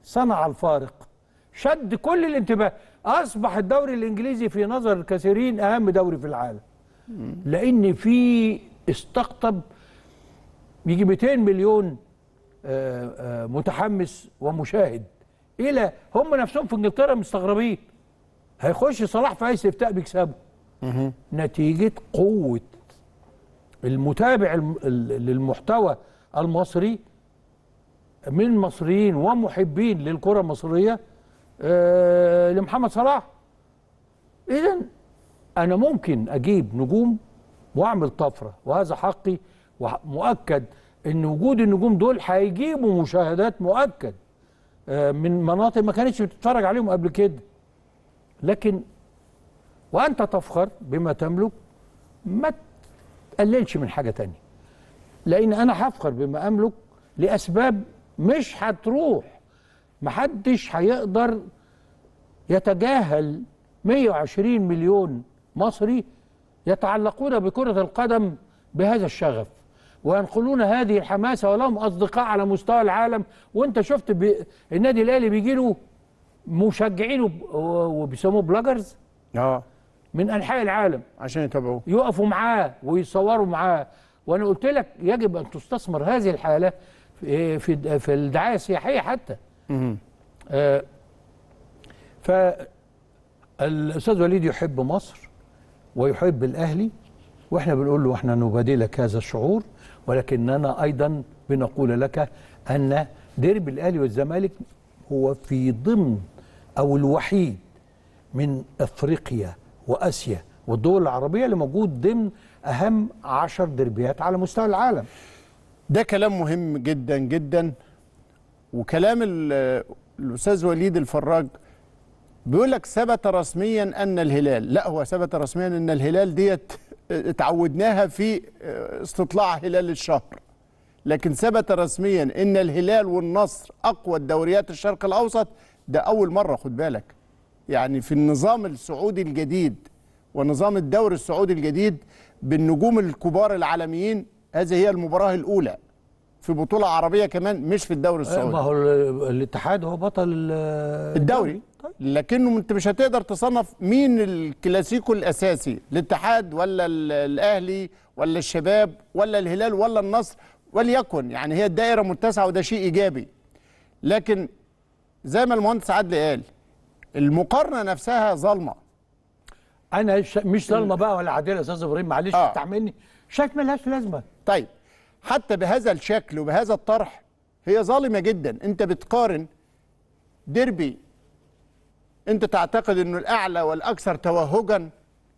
صنع الفارق شد كل الانتباه أصبح الدوري الإنجليزي في نظر الكثيرين أهم دوري في العالم لأن في استقطب يجي 200 مليون آه، آه، متحمس ومشاهد إلى هم نفسهم في إنجلترا مستغربين هيخش صلاح في أي استفتاء بيكسبه نتيجة قوة المتابع للمحتوى المصري من مصريين ومحبين للكره المصريه آه، لمحمد صلاح اذا انا ممكن اجيب نجوم واعمل طفره وهذا حقي ومؤكد ان وجود النجوم دول هيجيبوا مشاهدات مؤكد آه، من مناطق ما كانتش بتتفرج عليهم قبل كده لكن وانت تفخر بما تملك ما تقللش من حاجه تانية لان انا هفخر بما املك لاسباب مش هتروح محدش هيقدر يتجاهل 120 مليون مصري يتعلقون بكرة القدم بهذا الشغف وينقلون هذه الحماسة ولهم أصدقاء على مستوى العالم وانت شفت النادي الأهلي بيجي له مشجعين وبيسموه بلاجرز اه من أنحاء العالم عشان يتابعوه يقفوا معاه ويصوروا معاه وأنا قلت لك يجب أن تستثمر هذه الحالة في إيه، في في الدعايه السياحيه حتى آه، ف الاستاذ وليد يحب مصر ويحب الاهلي واحنا بنقول له احنا نبادلك هذا الشعور ولكننا ايضا بنقول لك ان درب الاهلي والزمالك هو في ضمن او الوحيد من افريقيا واسيا والدول العربيه اللي موجود ضمن اهم عشر دربيات على مستوى العالم ده كلام مهم جدا جدا وكلام الأستاذ وليد الفراج بيقول لك ثبت رسميا أن الهلال لا هو ثبت رسميا أن الهلال ديت اتعودناها في استطلاع هلال الشهر لكن ثبت رسميا أن الهلال والنصر أقوى الدوريات الشرق الأوسط ده أول مرة خد بالك يعني في النظام السعودي الجديد ونظام الدوري السعودي الجديد بالنجوم الكبار العالميين هذه هي المباراة الأولى في بطولة عربية كمان مش في الدوري آه، السعودي ما هو الاتحاد هو بطل الدوري طيب. لكنه انت مش هتقدر تصنف مين الكلاسيكو الأساسي الاتحاد ولا الأهلي ولا الشباب ولا الهلال ولا النصر وليكن يعني هي الدائرة متسعة وده شيء إيجابي لكن زي ما المهندس عدلي قال المقارنة نفسها ظالمة أنا مش ظالمة بقى ولا عادلة يا أستاذ إبراهيم معلش آه. تعملني شايف ملهاش لازمة طيب حتى بهذا الشكل وبهذا الطرح هي ظالمة جدا أنت بتقارن ديربي أنت تعتقد أنه الأعلى والأكثر توهجا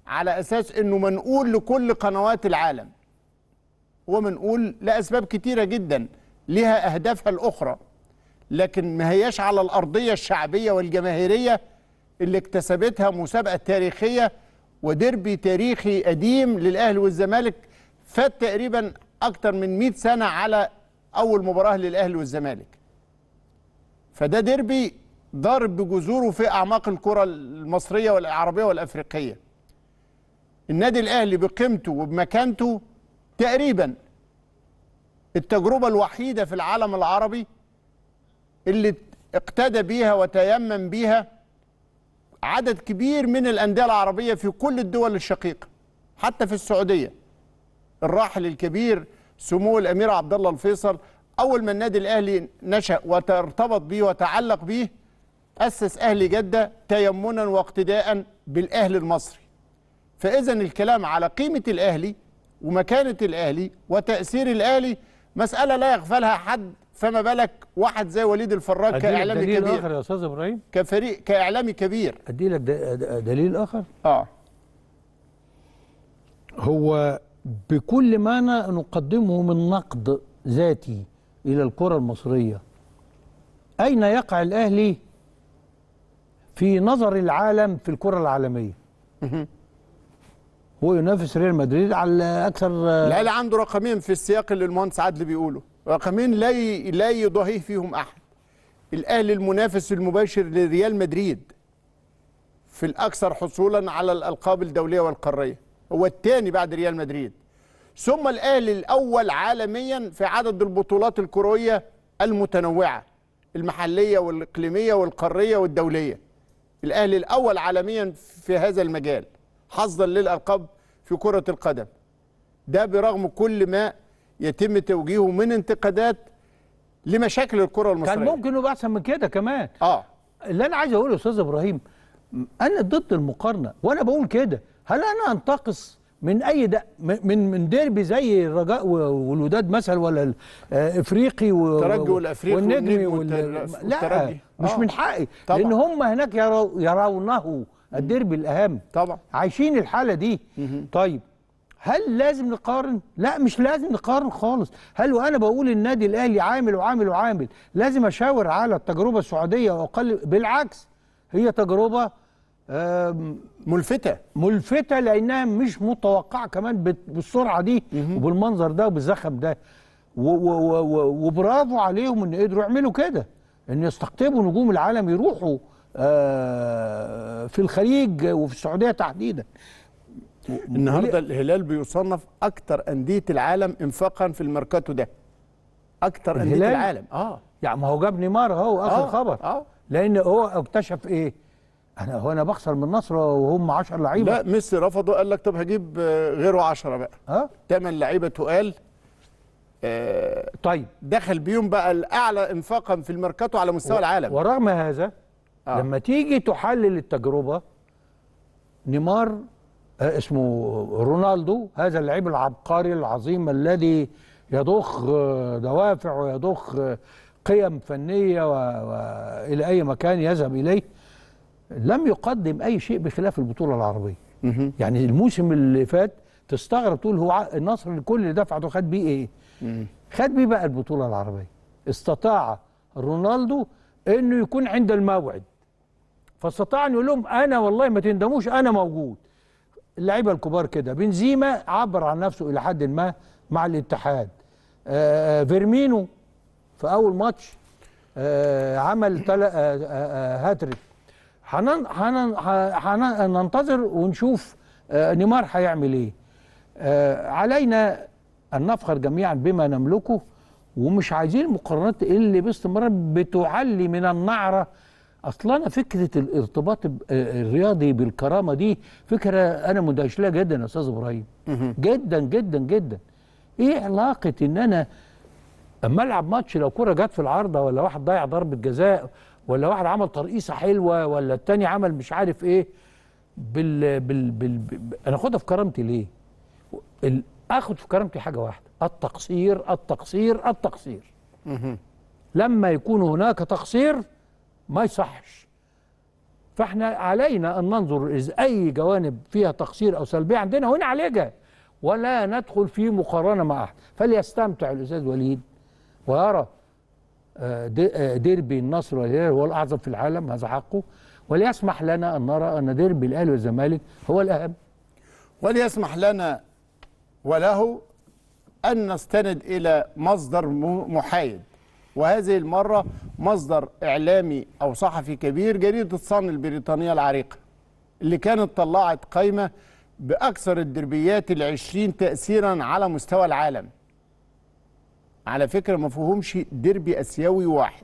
على أساس أنه منقول لكل قنوات العالم هو منقول لأسباب كتيرة جدا لها أهدافها الأخرى لكن ما هياش على الأرضية الشعبية والجماهيرية اللي اكتسبتها مسابقة تاريخية وديربي تاريخي قديم للأهل والزمالك فات تقريبا اكتر من 100 سنه على اول مباراه للاهلي والزمالك فده ديربي ضرب جذوره في اعماق الكره المصريه والعربيه والافريقيه النادي الاهلي بقيمته وبمكانته تقريبا التجربه الوحيده في العالم العربي اللي اقتدى بيها وتيمم بيها عدد كبير من الانديه العربيه في كل الدول الشقيقه حتى في السعوديه الراحل الكبير سمو الامير عبد الله الفيصل اول ما النادي الاهلي نشا وترتبط به وتعلق به اسس اهلي جده تيمنا واقتداء بالاهلي المصري فاذا الكلام على قيمه الاهلي ومكانه الاهلي وتاثير الاهلي مساله لا يغفلها حد فما بالك واحد زي وليد الفراج كاعلامي دليل كبير اخر يا استاذ ابراهيم كفريق كاعلامي كبير ادي لك دليل اخر اه هو بكل ما نقدمه من نقد ذاتي إلى الكرة المصرية أين يقع الأهلي في نظر العالم في الكرة العالمية هو ينافس ريال مدريد على أكثر الأهلي عنده رقمين في السياق اللي المهندس عدلي بيقوله رقمين لا لا يضاهيه فيهم أحد الأهلي المنافس المباشر لريال مدريد في الأكثر حصولا على الألقاب الدولية والقارية هو الثاني بعد ريال مدريد ثم الاهلي الاول عالميا في عدد البطولات الكرويه المتنوعه المحليه والاقليميه والقاريه والدوليه الاهلي الاول عالميا في هذا المجال حظا للالقاب في كره القدم ده برغم كل ما يتم توجيهه من انتقادات لمشاكل الكره المصريه كان ممكن يبقى احسن من كده كمان اه اللي انا عايز اقوله يا استاذ ابراهيم انا ضد المقارنه وانا بقول كده هل انا انتقص من اي ده من من ديربي زي الرجاء والوداد مثلا ولا آه، الافريقي والترجي والافريقي والنجم والترجي لا مش آه. من حقي طبعًا. لان هم هناك يرو يرونه الديربي الاهم طبعا عايشين الحاله دي مم. طيب هل لازم نقارن؟ لا مش لازم نقارن خالص، هل وانا بقول النادي الاهلي عامل وعامل وعامل، لازم اشاور على التجربه السعوديه واقل بالعكس هي تجربه ملفتة ملفتة لأنها مش متوقعة كمان بالسرعة دي وبالمنظر ده وبالزخم ده وبرافو عليهم إن قدروا يعملوا كده إن يستقطبوا نجوم العالم يروحوا آه، في الخليج وفي السعودية تحديدا النهاردة الهلال بيصنف أكتر أندية العالم إنفاقا في الميركاتو ده أكتر أندية العالم آه يعني ما هو جاب نيمار أهو آخر آه خبر آه لأن هو اكتشف إيه انا هو انا بخسر من النصر وهم 10 لعيبه لا ميسي رفضوا قال لك طب هجيب آه، غيره 10 بقى ها 8 لعيبه تقال آه طيب دخل بيهم بقى الاعلى انفاقا في الميركاتو على مستوى و... العالم ورغم هذا آه. لما تيجي تحلل التجربه نيمار آه، اسمه رونالدو هذا اللعيب العبقري العظيم الذي يضخ آه، دوافع ويضخ قيم فنيه والى و... اي مكان يذهب اليه لم يقدم أي شيء بخلاف البطولة العربية يعني الموسم اللي فات تستغرب تقول هو النصر الكل اللي دفعته خد بيه إيه خد بيه بقى البطولة العربية استطاع رونالدو أنه يكون عند الموعد فاستطاع أن يقول لهم أنا والله ما تندموش أنا موجود اللعيبة الكبار كده بنزيما عبر عن نفسه إلى حد ما مع الاتحاد آه، آه، فيرمينو في أول ماتش آه، عمل هاتريك هنن هنن هنن ننتظر ونشوف آه، نيمار هيعمل ايه آه، علينا ان نفخر جميعا بما نملكه ومش عايزين المقارنات اللي باستمرار بتعلي من النعره اصلا فكره الارتباط آه، الرياضي بالكرامه دي فكره انا مندهش لها جدا يا استاذ ابراهيم جدا جدا جدا ايه علاقه ان انا اما العب ماتش لو كره جت في العارضه ولا واحد ضيع ضربه جزاء ولا واحد عمل ترقيصه حلوه ولا التاني عمل مش عارف ايه بال بال بال, بال انا اخدها في كرامتي ليه؟ اخد في كرامتي حاجه واحده التقصير التقصير التقصير لما يكون هناك تقصير ما يصحش فاحنا علينا ان ننظر اذا اي جوانب فيها تقصير او سلبيه عندنا ونعالجها ولا ندخل في مقارنه مع احد فليستمتع الاستاذ وليد ويرى آه، ديربي النصر والهلال هو الاعظم في العالم هذا حقه وليسمح لنا ان نرى ان ديربي الاهلي والزمالك هو الاهم وليسمح لنا وله ان نستند الى مصدر محايد وهذه المره مصدر اعلامي او صحفي كبير جريده صن البريطانيه العريقه اللي كانت طلعت قائمه باكثر الدربيات العشرين تاثيرا على مستوى العالم على فكره ما فيهمش ديربي اسيوي واحد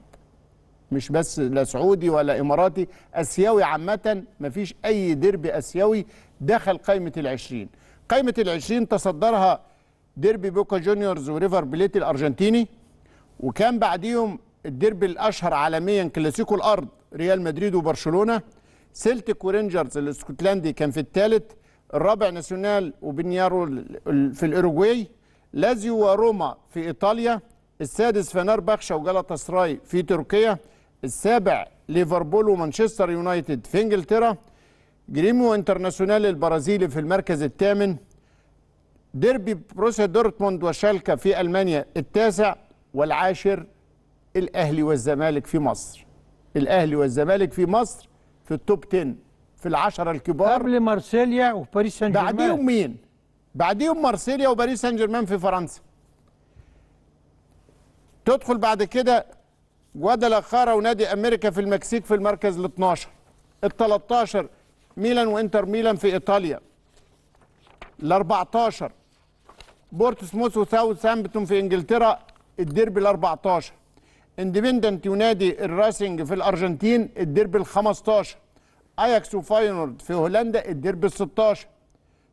مش بس لا سعودي ولا اماراتي اسيوي عامه ما فيش اي ديربي اسيوي دخل قائمه العشرين قائمه العشرين تصدرها ديربي بوكا جونيورز وريفر بليت الارجنتيني وكان بعديهم الديربي الاشهر عالميا كلاسيكو الارض ريال مدريد وبرشلونه سيلتيك ورينجرز الاسكتلندي كان في الثالث الرابع ناسيونال وبنيارو في الاوروجواي لازيو وروما في إيطاليا السادس فنربخشة وجلطة سراي في تركيا السابع ليفربول ومانشستر يونايتد في انجلترا جريمو انترناسيونال البرازيلي في المركز الثامن ديربي بروسيا دورتموند وشالكا في المانيا التاسع والعاشر الاهلي والزمالك في مصر الاهلي والزمالك في مصر في التوب 10 في العشرة الكبار قبل مارسيليا وباريس سان جيرمان بعديهم مين بعديهم مارسيليا وباريس سان جيرمان في فرنسا تدخل بعد كده جوادالاخارا ونادي امريكا في المكسيك في المركز ال 12 ال 13 ميلان وانتر ميلان في ايطاليا ال 14 بورتسموث وساوثهامبتون في انجلترا الديربي ال 14 اندبندنت ونادي الراسنج في الارجنتين الديربي ال 15 اياكس وفاينورد في هولندا الديربي ال 16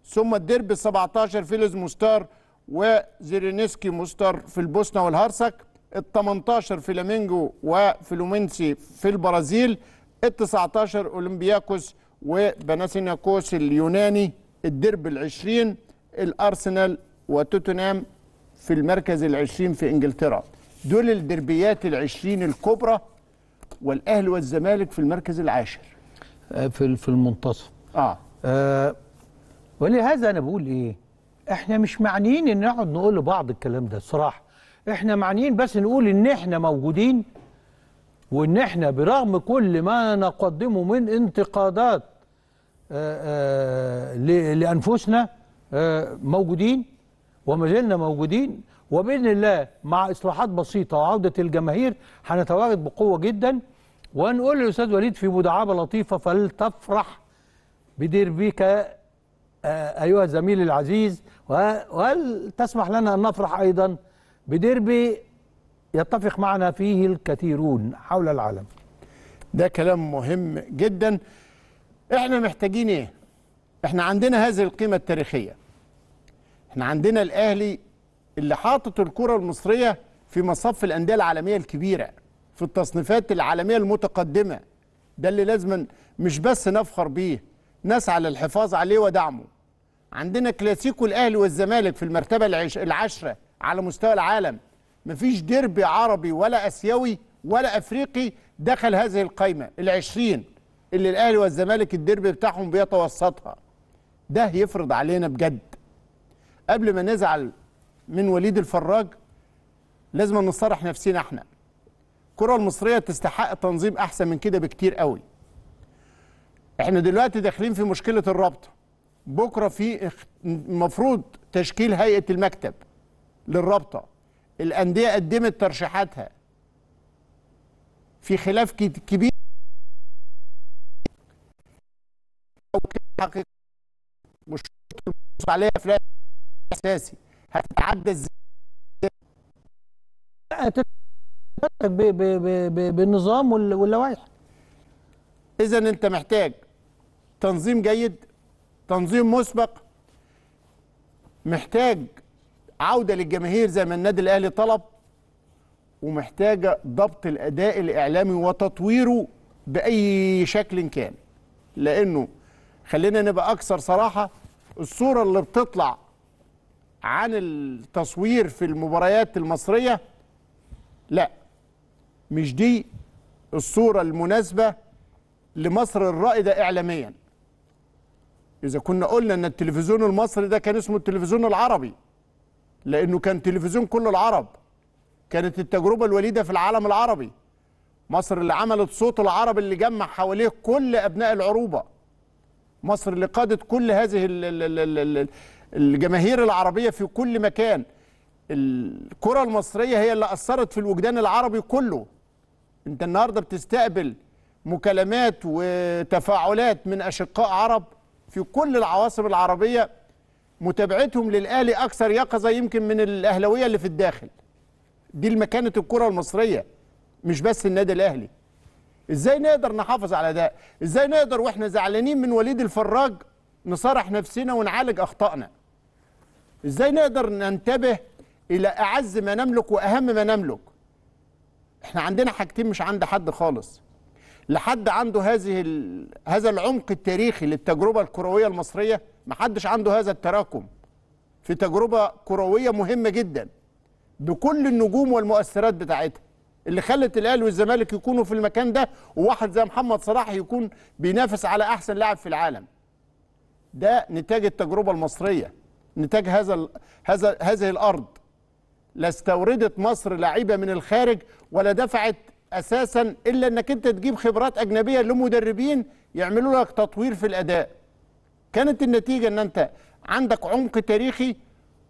ثم الديربي 17 فيلز مستار وزيرينسكي مستار في البوسنه والهرسك ال 18 فلامينجو وفلومينسي في البرازيل ال 19 اولمبياكوس وبناثينياكوس اليوناني الدرب ال 20 الارسنال وتوتنهام في المركز ال 20 في انجلترا دول الدربيات ال 20 الكبرى والاهلي والزمالك في المركز العاشر آه، في في المنتصف اه, آه ولهذا أنا بقول إيه إحنا مش معنيين إن نقعد نقول لبعض الكلام ده الصراحة إحنا معنيين بس نقول إن إحنا موجودين وإن إحنا برغم كل ما نقدمه من انتقادات آه، آه، لأنفسنا آه، موجودين وما زلنا موجودين وبإذن الله مع إصلاحات بسيطة وعودة الجماهير هنتواجد بقوة جدا ونقول للأستاذ وليد في مداعبة لطيفة فلتفرح بديربيك آه، أيها الزميل العزيز وهل تسمح لنا أن نفرح أيضا بديربي يتفق معنا فيه الكثيرون حول العالم ده كلام مهم جدا احنا محتاجين ايه احنا عندنا هذه القيمة التاريخية احنا عندنا الاهلي اللي حاطط الكرة المصرية في مصاف الأندية العالمية الكبيرة في التصنيفات العالمية المتقدمة ده اللي لازم مش بس نفخر بيه نسعى للحفاظ عليه ودعمه عندنا كلاسيكو الاهلي والزمالك في المرتبه العشره على مستوى العالم مفيش ديربي عربي ولا اسيوي ولا افريقي دخل هذه القايمه العشرين اللي الاهلي والزمالك الديربي بتاعهم بيتوسطها ده يفرض علينا بجد قبل ما نزعل من وليد الفراج لازم نصرح نفسينا احنا الكره المصريه تستحق تنظيم احسن من كده بكتير قوي احنا دلوقتي داخلين في مشكله الرابطه بكره في المفروض تشكيل هيئه المكتب للرابطه الانديه قدمت ترشيحاتها في خلاف كبير او حقيقي مش عليها في اساسي هتتعدى ازاي بالنظام واللوائح اذا انت محتاج تنظيم جيد تنظيم مسبق محتاج عودة للجماهير زي ما النادي الأهلي طلب ومحتاجة ضبط الأداء الإعلامي وتطويره بأي شكل كان لأنه خلينا نبقى أكثر صراحة الصورة اللي بتطلع عن التصوير في المباريات المصرية لا مش دي الصورة المناسبة لمصر الرائدة إعلامياً إذا كنا قلنا أن التلفزيون المصري ده كان اسمه التلفزيون العربي لأنه كان تلفزيون كل العرب كانت التجربة الوليدة في العالم العربي مصر اللي عملت صوت العرب اللي جمع حواليه كل أبناء العروبة مصر اللي قادت كل هذه الجماهير العربية في كل مكان الكرة المصرية هي اللي أثرت في الوجدان العربي كله أنت النهاردة بتستقبل مكالمات وتفاعلات من أشقاء عرب في كل العواصم العربية متابعتهم للأهلي أكثر يقظة يمكن من الأهلوية اللي في الداخل دي المكانة الكرة المصرية مش بس النادي الأهلي إزاي نقدر نحافظ على ده إزاي نقدر وإحنا زعلانين من وليد الفراج نصارح نفسنا ونعالج أخطائنا إزاي نقدر ننتبه إلى أعز ما نملك وأهم ما نملك إحنا عندنا حاجتين مش عند حد خالص لحد عنده هذه هذا العمق التاريخي للتجربه الكرويه المصريه ما حدش عنده هذا التراكم في تجربه كرويه مهمه جدا بكل النجوم والمؤثرات بتاعتها اللي خلت الاهلي والزمالك يكونوا في المكان ده وواحد زي محمد صلاح يكون بينافس على احسن لاعب في العالم ده نتاج التجربه المصريه نتاج هذا هذا هذه الارض لا استوردت مصر لعيبه من الخارج ولا دفعت اساسا الا انك انت تجيب خبرات اجنبيه لمدربين يعملوا لك تطوير في الاداء كانت النتيجه ان انت عندك عمق تاريخي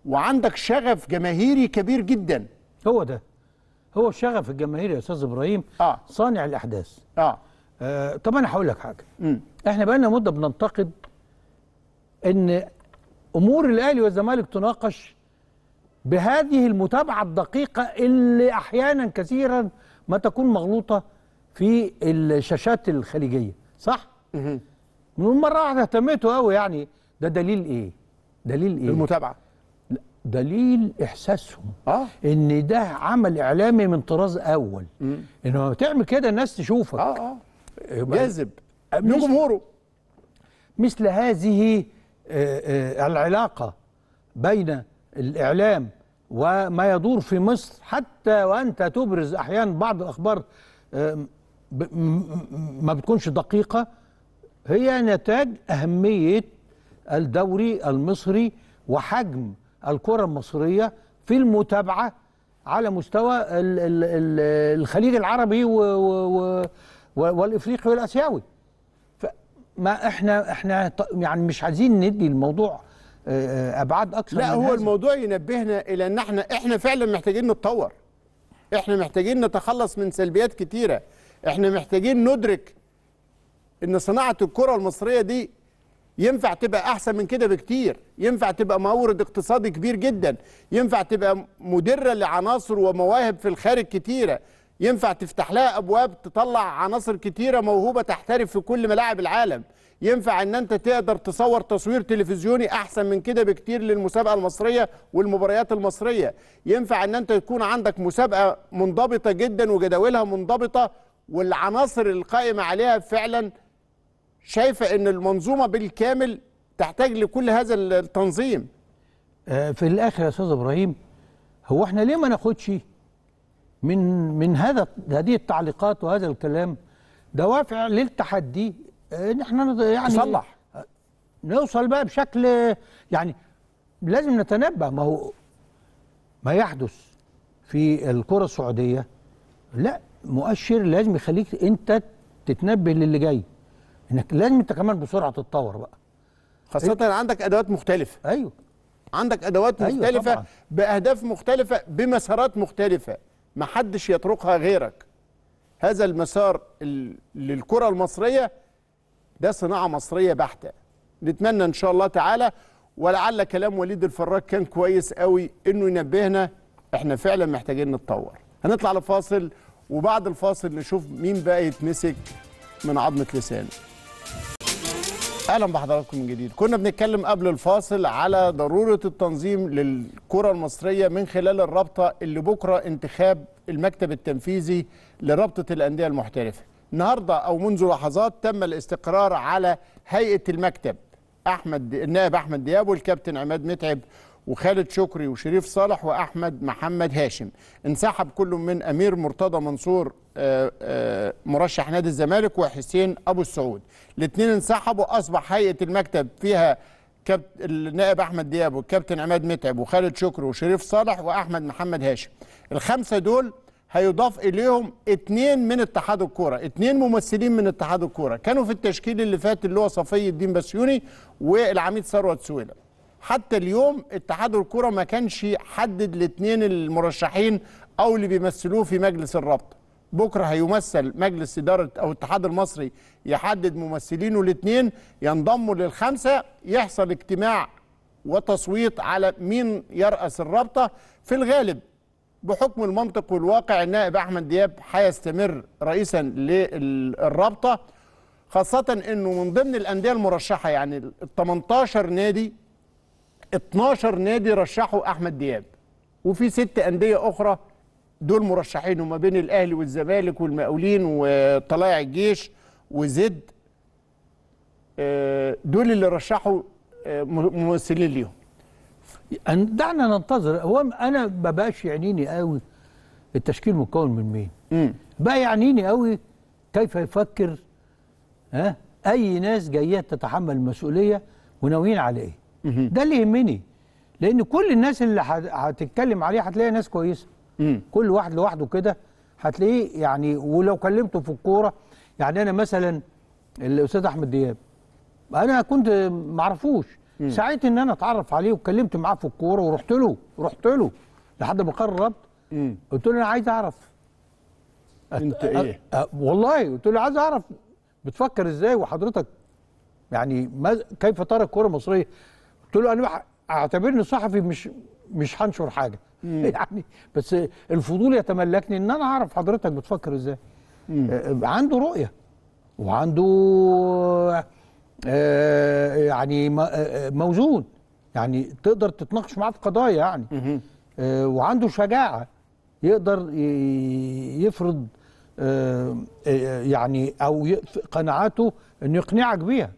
وعندك شغف جماهيري كبير جدا هو ده هو الشغف الجماهيري يا استاذ ابراهيم آه. صانع الاحداث اه, آه طب انا هقول لك حاجه م. احنا بقالنا مده بننتقد ان امور الاهلي والزمالك تناقش بهذه المتابعه الدقيقه اللي احيانا كثيرا ما تكون مغلوطه في الشاشات الخليجيه صح؟ من مره واحده اهتميتوا قوي يعني ده دليل ايه؟ دليل ايه؟ المتابعه دليل احساسهم آه. ان ده عمل اعلامي من طراز اول مم. انه تعمل كده الناس تشوفك اه اه جاذب لجمهوره آه، مثل هذه آه، آه، العلاقه بين الاعلام وما يدور في مصر حتى وأنت تبرز أحيانا بعض الأخبار آه، ما بتكونش دقيقة هي نتاج أهمية الدوري المصري وحجم الكرة المصرية في المتابعة على مستوى الخليج العربي والإفريقي والآسيوي فما احنا احنا يعني مش عايزين ندي الموضوع آه، آه، ابعاد اكثر لا هو هذا. الموضوع ينبهنا الى ان احنا احنا فعلا محتاجين نتطور احنا محتاجين نتخلص من سلبيات كتيره احنا محتاجين ندرك ان صناعه الكره المصريه دي ينفع تبقى احسن من كده بكتير ينفع تبقى مورد اقتصادي كبير جدا ينفع تبقى مدره لعناصر ومواهب في الخارج كتيره ينفع تفتح لها ابواب تطلع عناصر كتيره موهوبه تحترف في كل ملاعب العالم ينفع ان انت تقدر تصور تصوير تلفزيوني احسن من كده بكتير للمسابقه المصريه والمباريات المصريه ينفع ان انت يكون عندك مسابقه منضبطه جدا وجداولها منضبطه والعناصر القائمه عليها فعلا شايفه ان المنظومه بالكامل تحتاج لكل هذا التنظيم آه، في الاخر يا استاذ ابراهيم هو احنا ليه ما ناخدش من من هذا هذه التعليقات وهذا الكلام دوافع للتحدي إيه، نحن يعني نصلح نوصل بقى بشكل يعني لازم نتنبه ما هو ما يحدث في الكره السعوديه لا مؤشر لازم يخليك انت تتنبه للي جاي انك لازم انت كمان بسرعه تتطور بقى خاصه إيه؟ عندك ادوات مختلفه ايوه عندك ادوات أيوة مختلفه طبعا. باهداف مختلفه بمسارات مختلفه ما حدش يطرقها غيرك هذا المسار للكره المصريه ده صناعه مصريه بحته نتمنى ان شاء الله تعالى ولعل كلام وليد الفراج كان كويس قوي انه ينبهنا احنا فعلا محتاجين نتطور هنطلع لفاصل وبعد الفاصل نشوف مين بقى يتمسك من عظمه لسانه اهلا بحضراتكم من جديد كنا بنتكلم قبل الفاصل على ضروره التنظيم للكره المصريه من خلال الرابطه اللي بكره انتخاب المكتب التنفيذي لرابطه الانديه المحترفه النهارده او منذ لحظات تم الاستقرار على هيئه المكتب احمد النائب احمد دياب والكابتن عماد متعب وخالد شكري وشريف صالح واحمد محمد هاشم انسحب كل من امير مرتضى منصور آه، آه، مرشح نادي الزمالك وحسين ابو السعود الاثنين انسحبوا اصبح هيئه المكتب فيها كابت... النائب احمد دياب والكابتن عماد متعب وخالد شكري وشريف صالح واحمد محمد هاشم الخمسه دول هيضاف اليهم اثنين من اتحاد الكوره اثنين ممثلين من اتحاد الكوره كانوا في التشكيل اللي فات اللي هو صفي الدين بسيوني والعميد ثروت سويلة حتى اليوم اتحاد الكوره ما كانش حدد الاثنين المرشحين او اللي بيمثلوه في مجلس الرابطه بكره هيمثل مجلس اداره او الاتحاد المصري يحدد ممثلينه الاثنين ينضموا للخمسه يحصل اجتماع وتصويت على مين يرأس الرابطه في الغالب بحكم المنطق والواقع النائب احمد دياب هيستمر رئيسا للرابطه خاصه انه من ضمن الانديه المرشحه يعني ال 18 نادي 12 نادي رشحوا احمد دياب وفي ست انديه اخرى دول مرشحين وما بين الاهلي والزمالك والمقاولين وطلائع الجيش وزد آه، دول اللي رشحوا آه، ممثلين ليهم أن دعنا ننتظر هو أنا ما بقاش يعنيني قوي التشكيل مكون من مين مم. بقى يعنيني قوي كيف يفكر ها أي ناس جاية تتحمل المسؤولية وناويين على إيه ده اللي يهمني لأن كل الناس اللي هتتكلم عليه هتلاقي ناس كويسة مم. كل واحد لوحده كده هتلاقيه يعني ولو كلمته في الكورة يعني أنا مثلا الأستاذ أحمد دياب أنا كنت معرفوش سعيت ان انا اتعرف عليه واتكلمت معاه في الكوره ورحت له رحت له لحد ما قرر قلت له انا عايز اعرف انت انت ايه؟ أ... أ... والله قلت له عايز اعرف بتفكر ازاي وحضرتك يعني ما كيف ترى الكوره المصريه؟ قلت له انا اعتبرني صحفي مش مش هنشر حاجه مم. يعني بس الفضول يتملكني ان انا اعرف حضرتك بتفكر ازاي؟ مم. آه، عنده رؤيه وعنده آه، يعني آه، آه، موزون يعني تقدر تتناقش معاه في قضايا يعني وعنده شجاعه يقدر يفرض يعني او قناعاته انه يقنعك بيها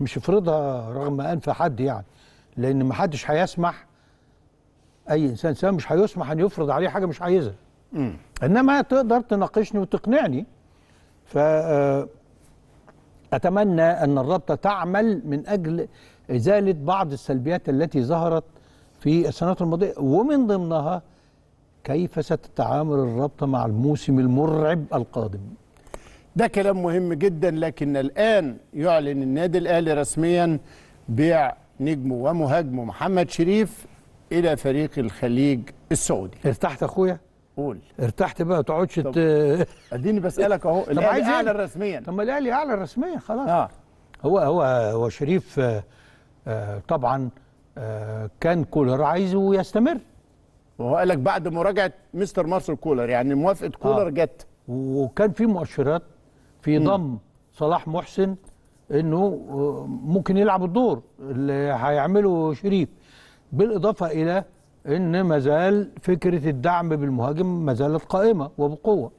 مش يفرضها رغم انف حد يعني لان ما حدش هيسمح اي انسان سام مش هيسمح ان يفرض عليه حاجه مش عايزها انما تقدر تناقشني وتقنعني ف أتمنى أن الرابطة تعمل من أجل إزالة بعض السلبيات التي ظهرت في السنوات الماضية ومن ضمنها كيف ستتعامل الرابطة مع الموسم المرعب القادم ده كلام مهم جدا لكن الآن يعلن النادي الأهلي رسميا بيع نجمه ومهاجمه محمد شريف إلى فريق الخليج السعودي ارتحت أخويا قول ارتحت بقى ما تقعدش اديني بسالك اهو الاهلي اعلن رسميا طب ما الاهلي اعلن رسميا خلاص آه. هو هو هو شريف آه، آه، طبعا آه، كان كولر عايزه يستمر وهو قال لك بعد مراجعه مستر مارسل كولر يعني موافقه كولر آه. جت وكان في مؤشرات في ضم صلاح محسن انه ممكن يلعب الدور اللي هيعمله شريف بالاضافه الى ان ما زال فكره الدعم بالمهاجم ما زالت قائمه وبقوه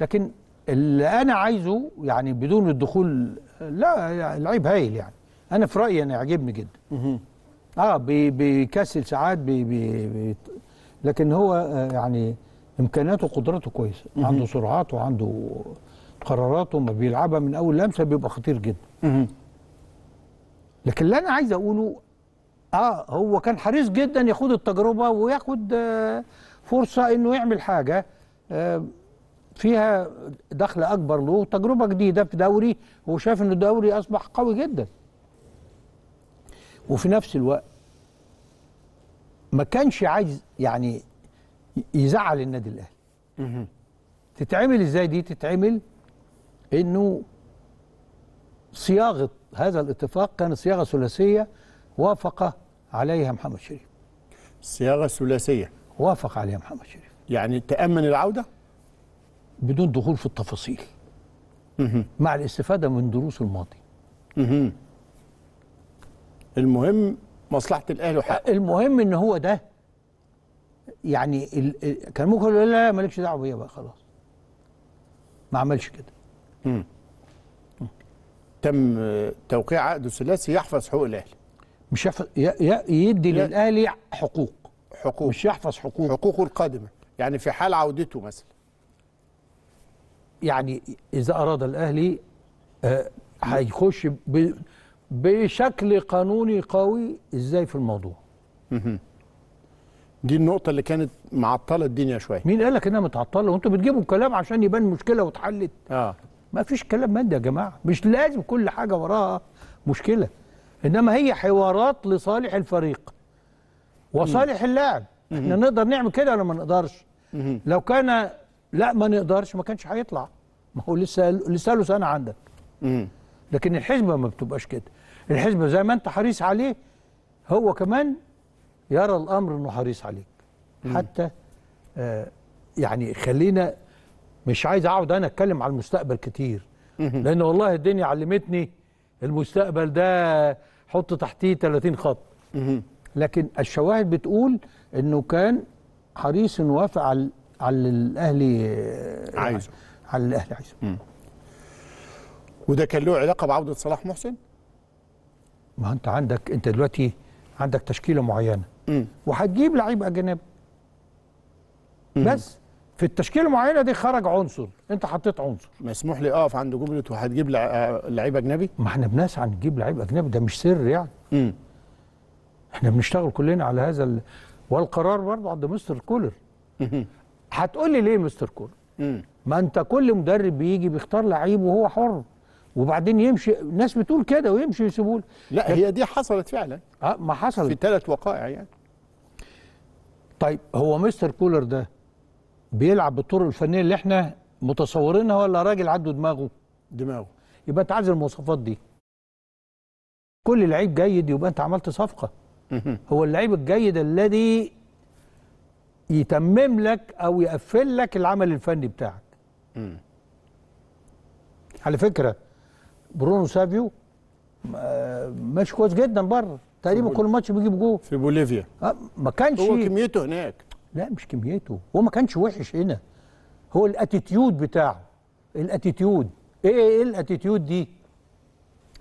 لكن اللي انا عايزه يعني بدون الدخول لا لعيب هايل يعني انا في رايي انا يعجبني جدا اه بيكسل ساعات بي بي بي لكن هو آه، يعني امكانياته وقدراته كويسه عنده سرعات وعنده قراراته ما بيلعبها من اول لمسه بيبقى خطير جدا لكن اللي انا عايز اقوله اه هو كان حريص جدا ياخد التجربه وياخد آه، فرصه انه يعمل حاجه آه، فيها دخل اكبر له تجربه جديده في دوري هو شايف ان الدوري اصبح قوي جدا وفي نفس الوقت ما كانش عايز يعني يزعل النادي الاهلي تتعمل ازاي دي تتعمل انه صياغه هذا الاتفاق كانت صياغه ثلاثيه وافقه عليها محمد شريف الصياغه الثلاثيه وافق عليها محمد شريف يعني تامن العوده بدون دخول في التفاصيل مع الاستفاده من دروس الماضي المهم مصلحه الاهلي وحقه المهم ان هو ده يعني ال... كان ممكن يقول لا مالكش دعوه بيا بقى خلاص ما عملش كده مم. تم توقيع عقد ثلاثي يحفظ حقوق الاهلي مش يحفظ يدي للاهلي حقوق حقوق مش يحفظ حقوق حقوقه القادمه يعني في حال عودته مثلا يعني اذا اراد الاهلي آه، هيخش بشكل قانوني قوي ازاي في الموضوع دي النقطه اللي كانت معطله الدنيا شويه مين قال لك انها متعطله وانتوا بتجيبوا الكلام عشان يبان مشكله واتحلت اه ما فيش كلام مادي يا جماعه مش لازم كل حاجه وراها مشكله انما هي حوارات لصالح الفريق وصالح اللاعب احنا نقدر نعمل كده ولا ما نقدرش لو كان لا ما نقدرش ما كانش هيطلع ما هو لسه لسه له سنه عندك لكن الحزبه ما بتبقاش كده الحزبه زي ما انت حريص عليه هو كمان يرى الامر انه حريص عليك حتى آه يعني خلينا مش عايز اقعد انا اتكلم على المستقبل كتير لان والله الدنيا علمتني المستقبل ده حط تحتيه 30 خط لكن الشواهد بتقول انه كان حريص انه وافق على على الاهلي عايزه على الاهلي عايزه وده كان له علاقه بعوده صلاح محسن ما انت عندك انت دلوقتي عندك تشكيله معينه وهتجيب لعيب اجنبي بس في التشكيله المعينه دي خرج عنصر انت حطيت عنصر مسموح لي اقف عند جمله وهتجيب لعيب اجنبي ما احنا بنسعى نجيب لعيب اجنبي ده مش سر يعني امم احنا بنشتغل كلنا على هذا ال... والقرار برضه عند مستر كولر هتقول لي ليه مستر كولر ما انت كل مدرب بيجي بيختار لعيب وهو حر وبعدين يمشي ناس بتقول كده ويمشي يسيبوه لا هي دي حصلت فعلا اه ما حصلت في ثلاث وقائع يعني طيب هو مستر كولر ده بيلعب بالطرق الفنيه اللي احنا متصورينها ولا راجل عنده دماغه دماغه يبقى انت عايز المواصفات دي كل لعيب جيد يبقى انت عملت صفقه هو اللعيب الجيد الذي يتمم لك او يقفل لك العمل الفني بتاعك على فكره برونو سافيو آه، ماشي كويس جدا بره تقريبا كل ماتش بيجيب جول في بوليفيا آه، ما كانش هو كميته هناك لا مش كميته هو ما كانش وحش هنا هو الاتيتيود بتاعه الاتيتيود ايه ايه الاتيتيود دي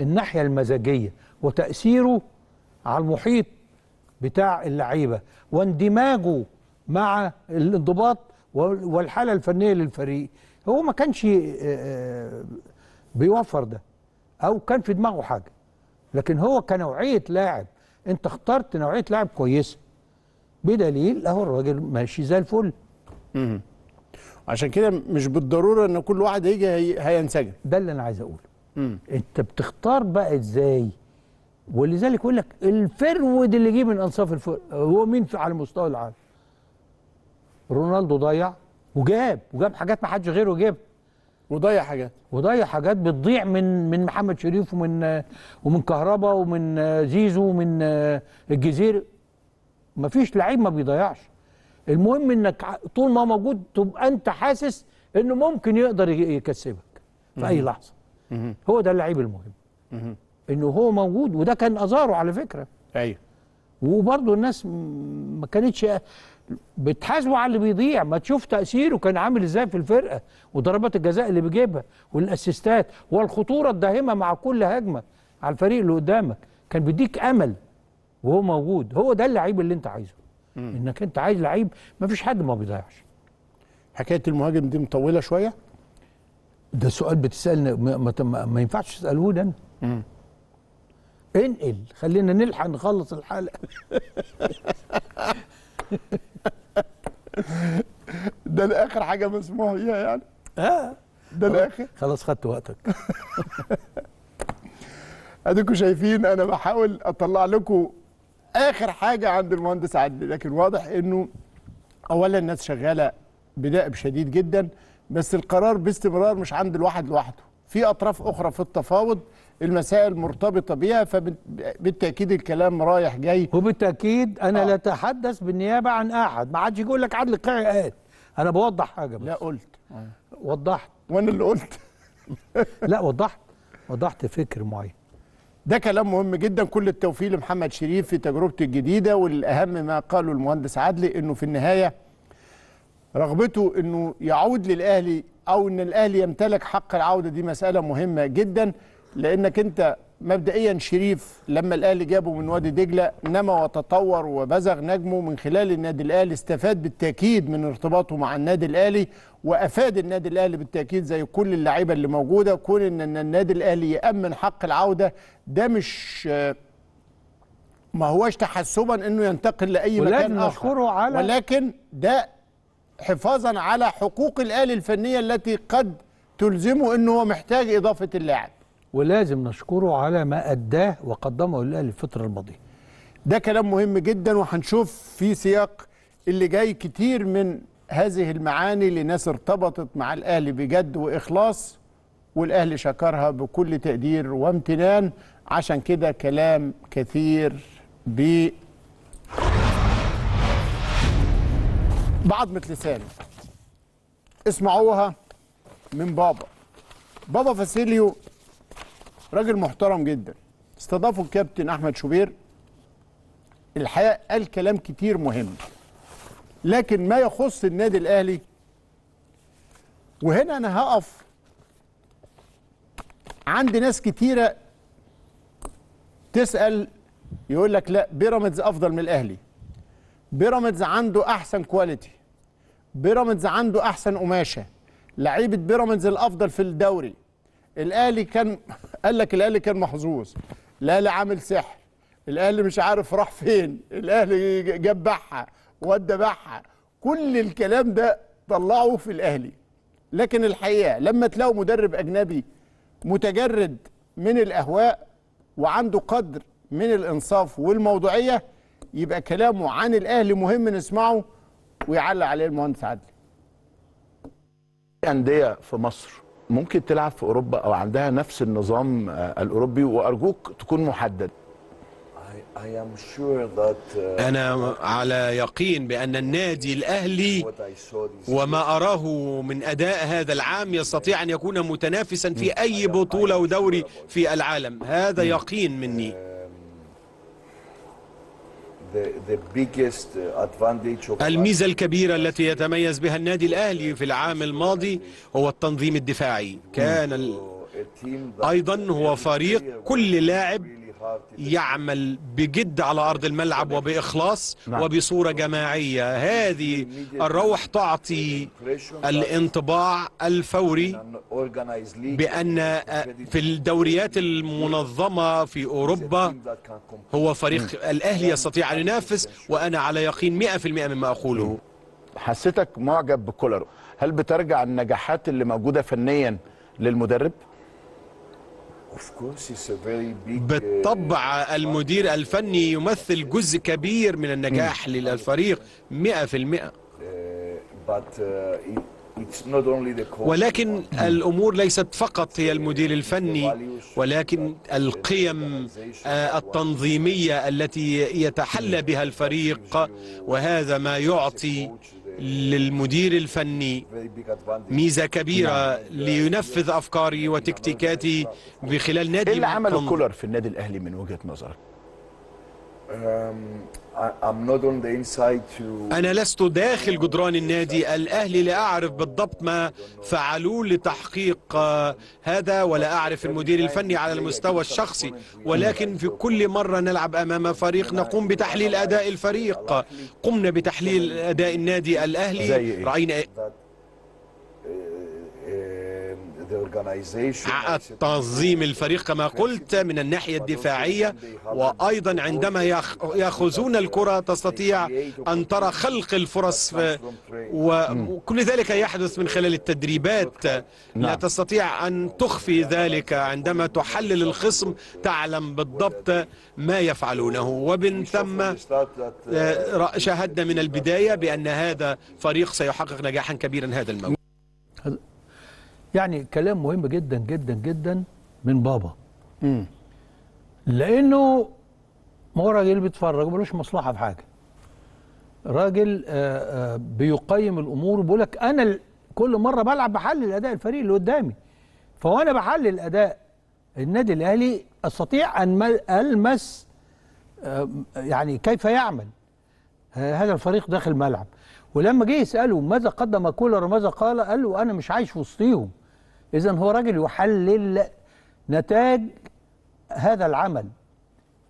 الناحيه المزاجيه وتاثيره على المحيط بتاع اللعيبه واندماجه مع الانضباط والحاله الفنيه للفريق هو ما كانش بيوفر ده او كان في دماغه حاجه لكن هو كنوعيه لاعب انت اخترت نوعيه لاعب كويسه بدليل اهو الراجل ماشي زي الفل عشان كده مش بالضروره ان كل واحد هيجي هينسجم ده اللي انا عايز اقوله مم. انت بتختار بقى ازاي ولذلك يقول لك الفرود اللي جه من انصاف الفرود هو مين في على مستوى العالم رونالدو ضيع وجاب وجاب حاجات ما حدش غيره جاب وضيع حاجات وضيع حاجات بتضيع من من محمد شريف ومن ومن كهربا ومن زيزو ومن الجزيره مفيش لعيب ما بيضيعش المهم انك طول ما موجود تبقى انت حاسس انه ممكن يقدر يكسبك في اي لحظه هو ده اللعيب المهم انه هو موجود وده كان ازاره على فكره ايوه وبرضه الناس ما كانتش بتحاسبه على اللي بيضيع ما تشوف تاثيره كان عامل ازاي في الفرقه وضربات الجزاء اللي بيجيبها والاسيستات والخطوره الداهمه مع كل هجمه على الفريق اللي قدامك كان بيديك امل وهو موجود هو ده اللعيب اللي انت عايزه مم. انك انت عايز لعيب ما فيش حد ما بيضيعش حكايه المهاجم دي مطوله شويه ده سؤال بتسالنا ما, ما, ما ينفعش تسالوه ده انقل خلينا نلحق نخلص الحلقه ده الاخر حاجه مسموح بيها يعني اه ده الاخر خلاص خدت وقتك اديكم شايفين انا بحاول اطلع لكم اخر حاجه عند المهندس عدلي لكن واضح انه اولا الناس شغاله بدأب شديد جدا بس القرار باستمرار مش عند الواحد لوحده في اطراف اخرى في التفاوض المسائل مرتبطه بيها فبالتاكيد الكلام رايح جاي وبالتاكيد انا آه. لا اتحدث بالنيابه عن احد ما حدش يقول لك عدل القاعي قال انا بوضح حاجه بس لا قلت آه. وضحت وانا اللي قلت لا وضحت وضحت فكر معين ده كلام مهم جدا كل التوفيق لمحمد شريف في تجربته الجديدة والأهم ما قاله المهندس عدلي أنه في النهاية رغبته أنه يعود للأهلي أو أن الأهلي يمتلك حق العودة دي مسألة مهمة جدا لأنك أنت مبدئيا شريف لما الاهلي جابه من وادي دجله نما وتطور وبزغ نجمه من خلال النادي الاهلي استفاد بالتاكيد من ارتباطه مع النادي الاهلي وافاد النادي الاهلي بالتاكيد زي كل اللعيبه اللي موجوده كون ان النادي الاهلي يامن حق العوده ده مش ما هوش تحسبا انه ينتقل لاي مكان اخر على ولكن ده حفاظا على حقوق الاهلي الفنيه التي قد تلزمه انه هو محتاج اضافه اللاعب ولازم نشكره على ما أداه وقدمه للأهلي الفترة الماضية ده كلام مهم جدا وهنشوف في سياق اللي جاي كتير من هذه المعاني لناس ارتبطت مع الأهلي بجد وإخلاص والأهلي شكرها بكل تقدير وامتنان عشان كده كلام كثير ب مثل سالم اسمعوها من بابا بابا فاسيليو راجل محترم جدا استضافه الكابتن احمد شوبير الحقيقه قال كلام كتير مهم لكن ما يخص النادي الاهلي وهنا انا هقف عند ناس كتيره تسال يقول لك لا بيراميدز افضل من الاهلي بيراميدز عنده احسن كواليتي بيراميدز عنده احسن قماشه لعيبه بيراميدز الافضل في الدوري الاهلي كان قال لك الاهلي كان محظوظ الاهلي عامل سحر الاهلي مش عارف راح فين الاهلي جاب بحة ودى بحة كل الكلام ده طلعه في الاهلي لكن الحقيقه لما تلاقوا مدرب اجنبي متجرد من الاهواء وعنده قدر من الانصاف والموضوعيه يبقى كلامه عن الاهلي مهم نسمعه ويعلق عليه المهندس عدلي انديه في مصر ممكن تلعب في اوروبا او عندها نفس النظام آه، الاوروبي وارجوك تكون محدد آه، أنا على يقين بأن النادي الأهلي وما أراه من أداء هذا العام يستطيع أن يكون متنافسا في hmm. أي بطولة ودوري في العالم هذا hmm. يقين مني آه، Uh, الميزة الكبيرة التي يتميز بها النادي الأهلي في العام الماضي هو التنظيم الدفاعي كان ال... أيضا هو فريق كل لاعب يعمل بجد على أرض الملعب وبإخلاص نعم. وبصورة جماعية هذه الروح تعطي الانطباع الفوري بأن آه، في الدوريات المنظمة في أوروبا هو فريق الأهلي يستطيع أن ينافس وأنا على يقين 100% مما أقوله حسيتك معجب بكولر هل بترجع النجاحات اللي موجودة فنيا للمدرب؟ Uh, بالطبع المدير الفني يمثل جزء كبير من النجاح mm. للفريق 100% uh, uh, ولكن الأمور ليست فقط هي المدير الفني ولكن القيم آه، التنظيمية التي يتحلى بها الفريق وهذا ما يعطي للمدير الفني ميزة كبيرة لينفذ أفكاري وتكتيكاتي بخلال نادي إيه اللي عمله كولر في النادي الأهلي من وجهة نظرك؟ Um, أنا لست داخل جدران النادي الأهلي لا أعرف بالضبط ما فعلوه لتحقيق آه، هذا ولا أعرف المدير الفني على المستوى الشخصي ولكن في كل مرة نلعب أمام فريق نقوم بتحليل أداء الفريق قمنا بتحليل أداء النادي الأهلي إيه؟ رأينا إيه؟ uh, تنظيم الفريق كما قلت من الناحية الدفاعية وأيضا عندما يأخذون الكرة تستطيع أن ترى خلق الفرص وكل ذلك يحدث من خلال التدريبات لا نعم. تستطيع أن تخفي ذلك عندما تحلل الخصم تعلم بالضبط ما يفعلونه ومن ثم آه، شاهدنا من البداية بأن هذا فريق سيحقق نجاحا كبيرا هذا الموسم يعني كلام مهم جدا جدا جدا من بابا امم لانه ما هو راجل بيتفرج ملوش مصلحه في حاجه راجل آآ آه، آآ آه، بيقيم الامور وبيقول لك انا كل مره بلعب بحلل اداء الفريق اللي قدامي فوانا بحلل اداء النادي الاهلي استطيع ان المس آه، يعني كيف يعمل هذا الفريق داخل الملعب ولما جه يساله ماذا قدم كولر وماذا قال قال له انا مش عايش وسطيهم إذا هو راجل يحلل نتاج هذا العمل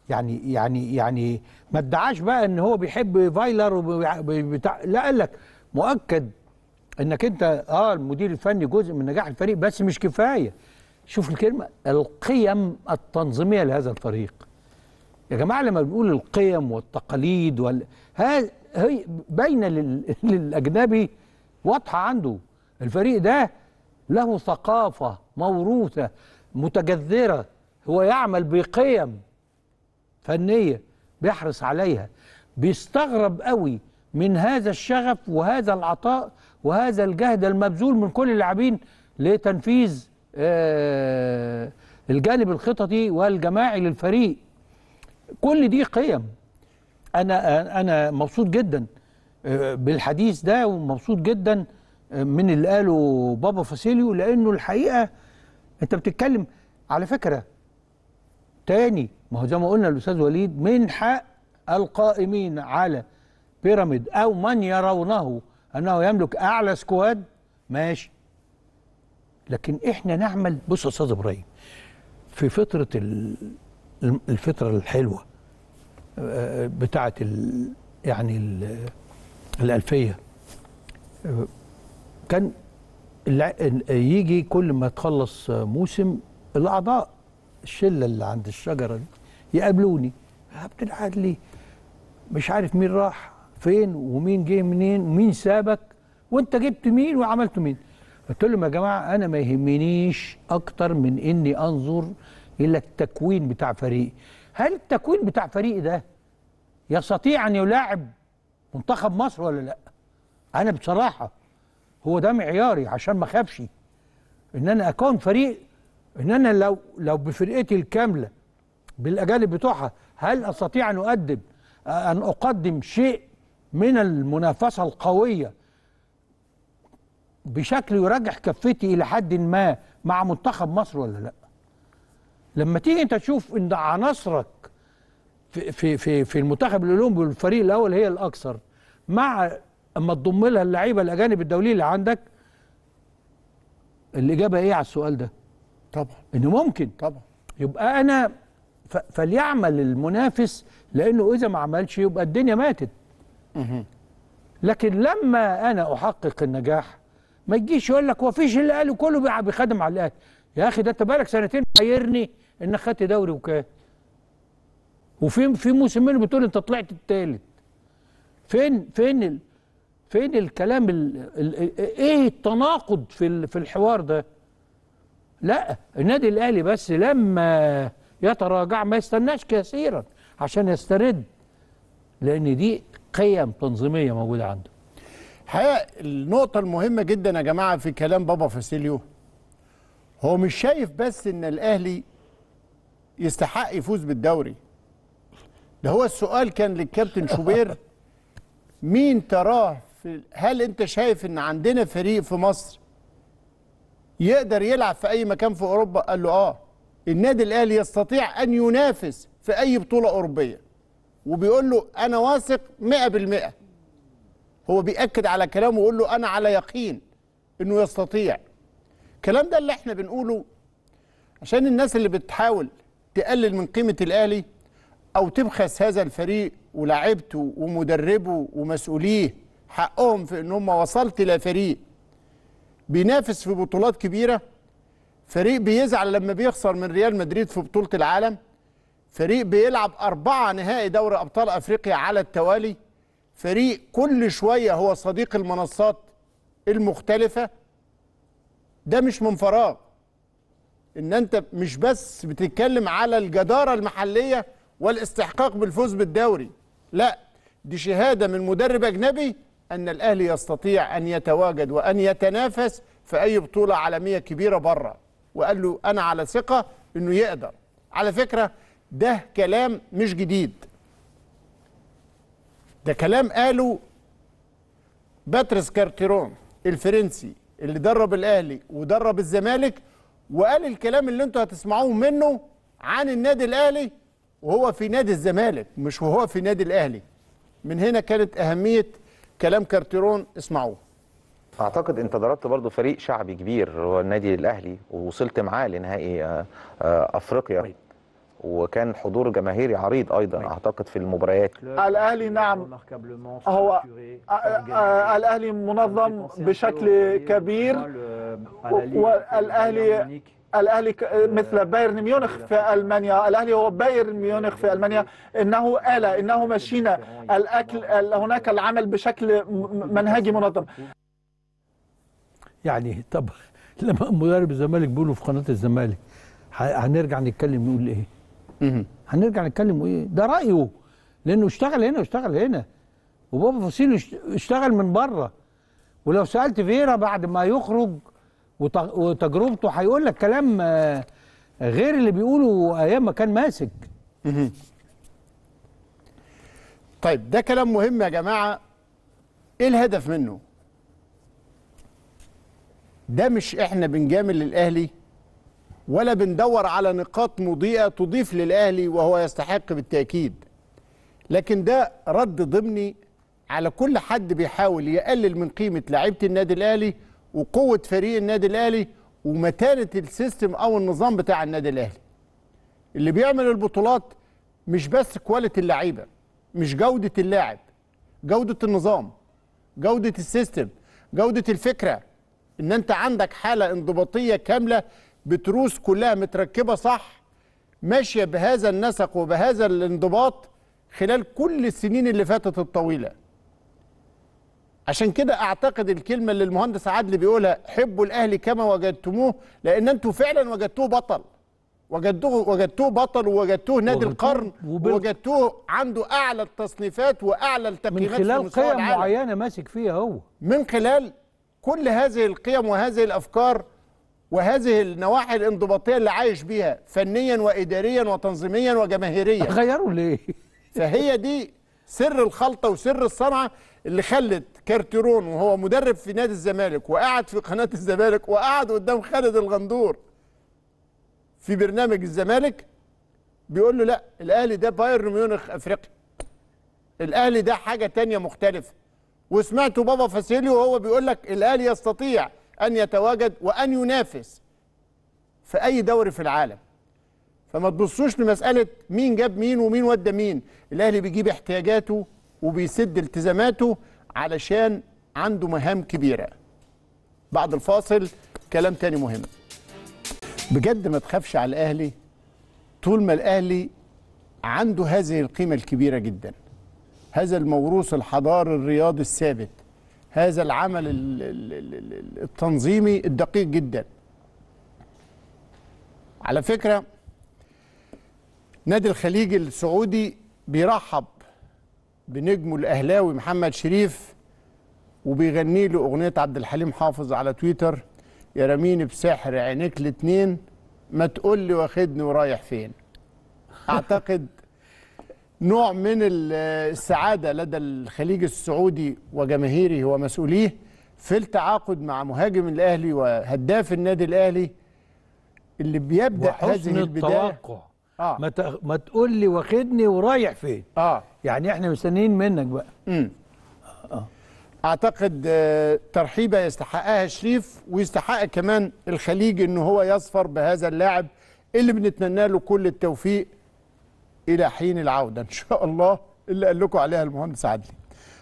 يعني يعني يعني ما ادعاش بقى ان هو بيحب فايلر وبتاع لا قال لك مؤكد انك انت اه المدير الفني جزء من نجاح الفريق بس مش كفايه شوف الكلمه القيم التنظيميه لهذا الفريق يا جماعه لما بنقول القيم والتقاليد وال هي باينه لل... للاجنبي واضحه عنده الفريق ده له ثقافة موروثة متجذرة هو يعمل بقيم فنية بيحرص عليها بيستغرب قوي من هذا الشغف وهذا العطاء وهذا الجهد المبذول من كل اللاعبين لتنفيذ آه، الجانب الخططي والجماعي للفريق كل دي قيم انا انا مبسوط جدا آه، بالحديث ده ومبسوط جدا من اللي قاله بابا فاسيليو لانه الحقيقه انت بتتكلم على فكره تاني ما هو زي ما قلنا الاستاذ وليد من حق القائمين على بيراميد او من يرونه انه يملك اعلى سكواد ماشي لكن احنا نعمل بص يا استاذ ابراهيم في فتره الفتره الحلوه آه، بتاعه يعني الالفيه آه، كان يجي كل ما تخلص موسم الاعضاء الشله اللي عند الشجره دي يقابلوني عبد العال مش عارف مين راح فين ومين جه منين ومين سابك وانت جبت مين وعملت مين قلت لهم يا جماعه انا ما يهمنيش اكتر من اني انظر الى التكوين بتاع فريقي هل التكوين بتاع فريقي ده يستطيع ان يلاعب منتخب مصر ولا لا انا بصراحه هو ده معياري عشان ما اخافش ان انا اكون فريق ان انا لو لو بفرقتي الكامله بالاجانب بتوعها هل استطيع ان اقدم ان اقدم شيء من المنافسه القويه بشكل يرجح كفتي الى حد ما مع منتخب مصر ولا لا لما تيجي انت تشوف ان عناصرك في في في, في المنتخب الاولمبي والفريق الاول هي الاكثر مع اما تضم لها اللعيبه الاجانب الدوليه اللي عندك الاجابه ايه على السؤال ده طبعا انه ممكن طبعا يبقى انا فليعمل المنافس لانه اذا ما عملش يبقى الدنيا ماتت لكن لما انا احقق النجاح ما يجيش يقول لك وفيش اللي قاله كله بيخدم على الاهلي يا اخي ده انت بقالك سنتين حيرني انك خدت دوري وكاس وفي في موسمين بتقول انت طلعت الثالث فين فين فين الكلام الـ الـ ايه التناقض في في الحوار ده لا النادي الاهلي بس لما يتراجع ما يستناش كثيرا عشان يسترد لان دي قيم تنظيميه موجوده عنده الحقيقه النقطه المهمه جدا يا جماعه في كلام بابا فاسيليو هو مش شايف بس ان الاهلي يستحق يفوز بالدوري ده هو السؤال كان للكابتن شوبير مين تراه في هل انت شايف ان عندنا فريق في مصر يقدر يلعب في اي مكان في اوروبا قال له اه النادي الاهلي يستطيع ان ينافس في اي بطوله اوروبيه وبيقول له انا واثق 100% هو بيأكد على كلامه ويقول له انا على يقين انه يستطيع الكلام ده اللي احنا بنقوله عشان الناس اللي بتحاول تقلل من قيمه الاهلي او تبخس هذا الفريق ولاعيبته ومدربه ومسؤوليه حقهم في ان هم وصلت لفريق بينافس في بطولات كبيره فريق بيزعل لما بيخسر من ريال مدريد في بطوله العالم فريق بيلعب أربعة نهائي دوري أبطال أفريقيا على التوالي فريق كل شوية هو صديق المنصات المختلفة ده مش من فراغ إن أنت مش بس بتتكلم على الجدارة المحلية والاستحقاق بالفوز بالدوري لا دي شهادة من مدرب أجنبي أن الأهلي يستطيع أن يتواجد وأن يتنافس في أي بطولة عالمية كبيرة بره وقال له أنا على ثقة أنه يقدر على فكرة ده كلام مش جديد ده كلام قاله باتريس كارتيرون الفرنسي اللي درب الأهلي ودرب الزمالك وقال الكلام اللي انتوا هتسمعوه منه عن النادي الأهلي وهو في نادي الزمالك مش وهو في نادي الأهلي من هنا كانت أهمية كلام كارتيرون اسمعوه اعتقد انت ضربت برضه فريق شعبي كبير هو النادي الاهلي ووصلت معاه لنهائي آه، آه، افريقيا طيب. وكان حضور جماهيري عريض ايضا طيب. اعتقد في المباريات الاهلي نعم هو آه، الاهلي منظم بشكل كبير والاهلي الاهلي آه، مثل بايرن ميونخ في المانيا الاهلي هو بايرن ميونخ في المانيا انه اله انه ماشينه الاكل هناك العمل بشكل منهجي منظم يعني طب لما مدرب الزمالك بيقولوا في قناه الزمالك هنرجع نتكلم نقول ايه؟ هنرجع نتكلم ايه؟ ده رايه لانه اشتغل هنا واشتغل هنا وبابا فصيل اشتغل من بره ولو سالت فيرا بعد ما يخرج وتجربته هيقول لك كلام آه، غير اللي بيقوله ايام ما كان ماسك طيب ده كلام مهم يا جماعه ايه الهدف منه ده مش احنا بنجامل الاهلي ولا بندور على نقاط مضيئه تضيف للاهلي وهو يستحق بالتاكيد لكن ده رد ضمني على كل حد بيحاول يقلل من قيمه لعيبه النادي الاهلي وقوه فريق النادي الاهلي ومتانه السيستم او النظام بتاع النادي الاهلي اللي بيعمل البطولات مش بس كواليتي اللعيبه مش جوده اللاعب جوده النظام جوده السيستم جوده الفكره ان انت عندك حاله انضباطيه كامله بتروس كلها متركبه صح ماشيه بهذا النسق وبهذا الانضباط خلال كل السنين اللي فاتت الطويله عشان كده اعتقد الكلمه اللي المهندس عدلي بيقولها حبوا الاهلي كما وجدتموه لان انتوا فعلا وجدتوه بطل وجدتوه وجدتوه بطل ووجدتوه نادي القرن ووجدتوه عنده اعلى التصنيفات واعلى التقييمات من خلال قيم معينه ماسك فيها هو من خلال كل هذه القيم وهذه الافكار وهذه النواحي الانضباطيه اللي عايش بيها فنيا واداريا وتنظيميا وجماهيريا غيروا ليه فهي دي سر الخلطه وسر الصنعه اللي خلت كارتيرون وهو مدرب في نادي الزمالك وقعد في قناه الزمالك وقعد قدام خالد الغندور في برنامج الزمالك بيقول له لا الاهلي ده بايرن ميونخ افريقيا الاهلي ده حاجه تانية مختلفه وسمعت بابا فاسيليو وهو بيقول لك الاهلي يستطيع ان يتواجد وان ينافس في اي دوري في العالم فما تبصوش لمساله مين جاب مين ومين ودى مين الاهلي بيجيب احتياجاته وبيسد التزاماته علشان عنده مهام كبيره بعد الفاصل كلام تاني مهم بجد ما تخافش على الاهلي طول ما الاهلي عنده هذه القيمه الكبيره جدا هذا الموروث الحضاري الرياضي الثابت هذا العمل التنظيمي الدقيق جدا على فكره نادي الخليج السعودي بيرحب بنجمه الاهلاوي محمد شريف وبيغني له اغنيه عبد الحليم حافظ على تويتر يا رمين بسحر عينيك الاتنين ما تقول لي واخدني ورايح فين اعتقد نوع من السعاده لدى الخليج السعودي وجماهيره ومسؤوليه في التعاقد مع مهاجم الاهلي وهداف النادي الاهلي اللي بيبدا هذه البدايه التوقع. آه. ما تقول لي واخدني ورايح فين اه يعني احنا مستنيين منك بقى امم آه. اعتقد آه، ترحيبه يستحقها شريف ويستحق كمان الخليج ان هو يظفر بهذا اللاعب اللي بنتمنى له كل التوفيق الى حين العوده ان شاء الله اللي قال لكم عليها المهندس عدلي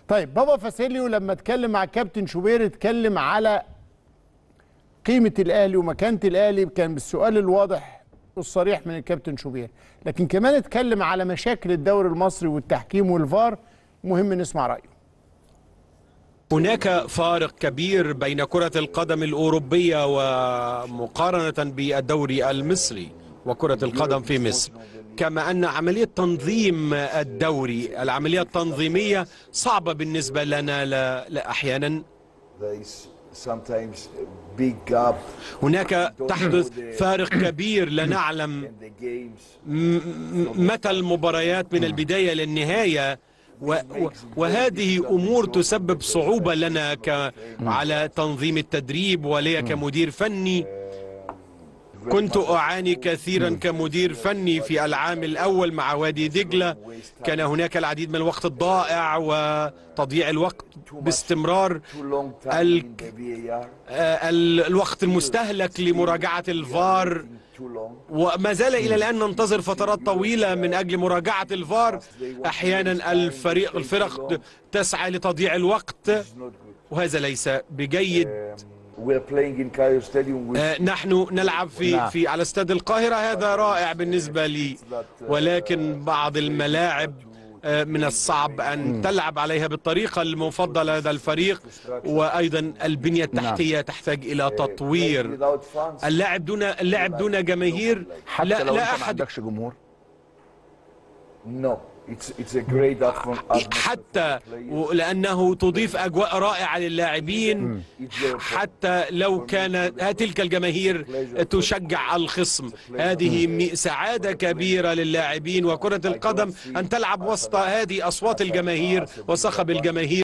طيب بابا فاسيليو لما اتكلم مع كابتن شوبير اتكلم على قيمه الاهلي ومكانه الاهلي كان بالسؤال الواضح الصريح من الكابتن شوبير لكن كمان اتكلم على مشاكل الدوري المصري والتحكيم والفار مهم نسمع رايه هناك فارق كبير بين كرة القدم الأوروبية ومقارنة بالدوري المصري وكرة القدم في مصر كما أن عملية تنظيم الدوري العملية التنظيمية صعبة بالنسبة لنا لا, أحيانا هناك تحدث فارق كبير لا نعلم متى المباريات من البداية للنهاية وهذه أمور تسبب صعوبة لنا على تنظيم التدريب ولي كمدير فني كنت أعاني كثيرا كمدير فني في العام الأول مع وادي دجلة كان هناك العديد من الوقت الضائع وتضييع الوقت باستمرار آه، ال... الوقت المستهلك لمراجعة الفار وما زال إلى الآن ننتظر فترات طويلة من أجل مراجعة الفار أحيانا الفريق الفرق تسعى لتضييع الوقت وهذا ليس بجيد آه، نحن نلعب في في على استاد القاهرة هذا رائع بالنسبة لي uh, ولكن بعض الملاعب آه، من الصعب أن hmm. تلعب عليها بالطريقة المفضلة لدى الفريق وأيضا البنية التحتية تحتاج إلى eh, تطوير اللعب دون اللعب دون جماهير لا لا أحد جمهور؟ حتى لأنه تضيف أجواء رائعة للاعبين mm. حتى لو كانت تلك الجماهير تشجع الخصم mm. هذه mm. سعادة كبيرة للاعبين وكرة القدم أن تلعب وسط هذه أصوات الجماهير وصخب الجماهير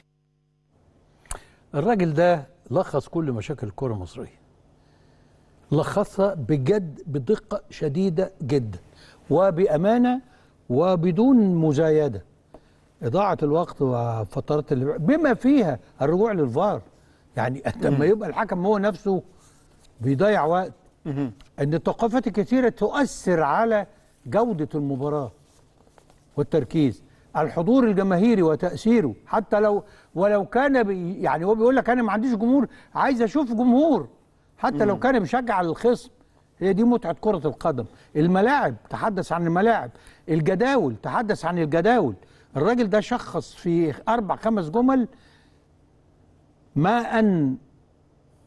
الراجل ده لخص كل مشاكل الكرة المصرية لخصها بجد بدقة شديدة جدا وبأمانة وبدون مزايدة إضاعة الوقت وفترات بما فيها الرجوع للفار يعني لما يبقى الحكم هو نفسه بيضيع وقت ان الثقافات الكثيره تؤثر على جوده المباراه والتركيز الحضور الجماهيري وتاثيره حتى لو ولو كان يعني هو بيقول لك انا ما عنديش جمهور عايز اشوف جمهور حتى لو كان بيشجع الخصم هي دي متعه كره القدم الملاعب تحدث عن الملاعب الجداول تحدث عن الجداول الراجل ده شخص في أربع خمس جمل ما أن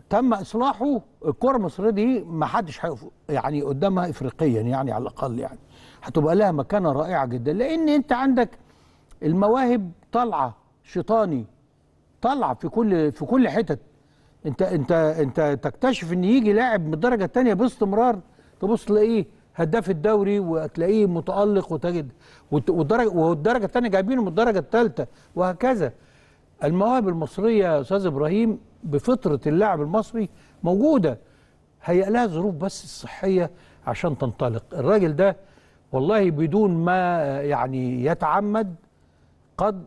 تم إصلاحه الكرة المصرية دي ما حدش يعني قدامها إفريقيا يعني على الأقل يعني هتبقى لها مكانة رائعة جدا لأن أنت عندك المواهب طالعة شيطاني طالعة في كل في كل حتت انت انت انت تكتشف ان يجي لاعب من الدرجه الثانيه باستمرار تبص تلاقيه هداف الدوري وتلاقيه متالق وتجد والدرجه الثانيه جايبينه من الدرجه الثالثه وهكذا المواهب المصريه يا استاذ ابراهيم بفطره اللاعب المصري موجوده هيئ لها ظروف بس الصحيه عشان تنطلق الراجل ده والله بدون ما يعني يتعمد قد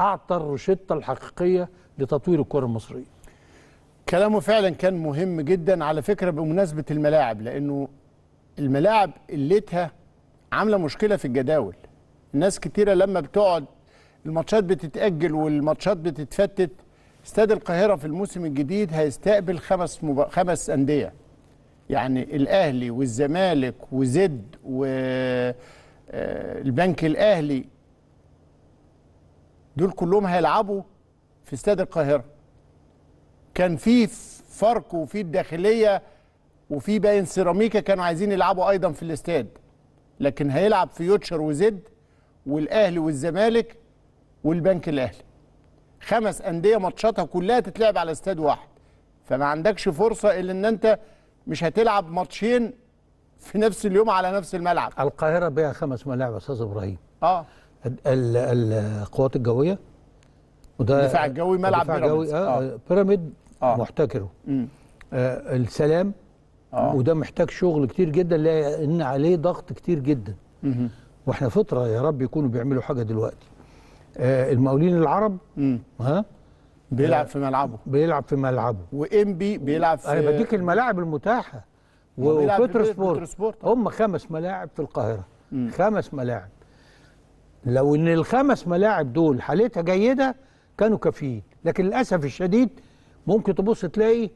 اعطى الروشته الحقيقيه لتطوير الكره المصريه كلامه فعلا كان مهم جدا على فكره بمناسبه الملاعب لانه الملاعب قلتها عامله مشكله في الجداول ناس كتيره لما بتقعد الماتشات بتتاجل والماتشات بتتفتت استاد القاهره في الموسم الجديد هيستقبل خمس مب... خمس انديه يعني الاهلي والزمالك وزد والبنك آه، الاهلي دول كلهم هيلعبوا في استاد القاهره كان في فرق وفي الداخليه وفي باين سيراميكا كانوا عايزين يلعبوا ايضا في الاستاد لكن هيلعب فيوتشر وزد والاهلي والزمالك والبنك الاهلي خمس انديه ماتشاتها كلها تتلعب على استاد واحد فما عندكش فرصه الا ان انت مش هتلعب ماتشين في نفس اليوم على نفس الملعب القاهره بيها خمس ملاعب يا استاذ ابراهيم اه القوات الجويه وده الدفاع الجوي ملعب بيراميدز آه،, آه. بيراميد آه. محتكره آه السلام آه. وده محتاج شغل كتير جدا لان عليه ضغط كتير جدا مه. واحنا فطره يا رب يكونوا بيعملوا حاجه دلوقتي آه المقاولين العرب مه. ها بيلعب آه، في ملعبه بيلعب في ملعبه بي بيلعب في انا بديك الملاعب المتاحه وبتر سبورت, سبورت هم خمس ملاعب في القاهره مه. خمس ملاعب لو ان الخمس ملاعب دول حالتها جيده كانوا كافيين لكن للاسف الشديد ممكن تبص تلاقي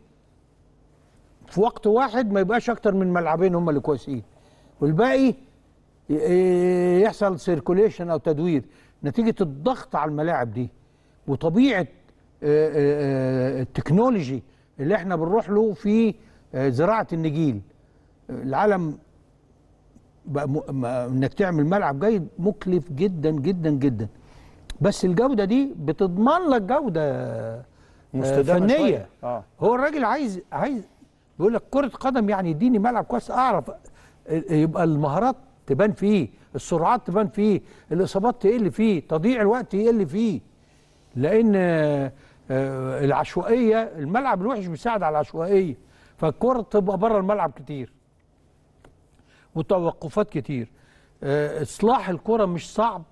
في وقت واحد ما يبقاش اكتر من ملعبين هم اللي كويسين والباقي يحصل سيركوليشن او تدوير نتيجه الضغط على الملاعب دي وطبيعه التكنولوجي اللي احنا بنروح له في زراعه النجيل العالم انك تعمل ملعب جيد مكلف جدا جدا جدا بس الجوده دي بتضمن لك جوده مستدامه فنيه شوية. آه. هو الراجل عايز عايز بيقول لك كره قدم يعني يديني ملعب كويس اعرف آه، يبقى المهارات تبان فيه السرعات تبان فيه الاصابات تقل فيه تضييع الوقت يقل فيه لان آه، آه، العشوائيه الملعب الوحش بيساعد على العشوائيه فالكره تبقى بره الملعب كتير وتوقفات كتير اصلاح الكره مش صعب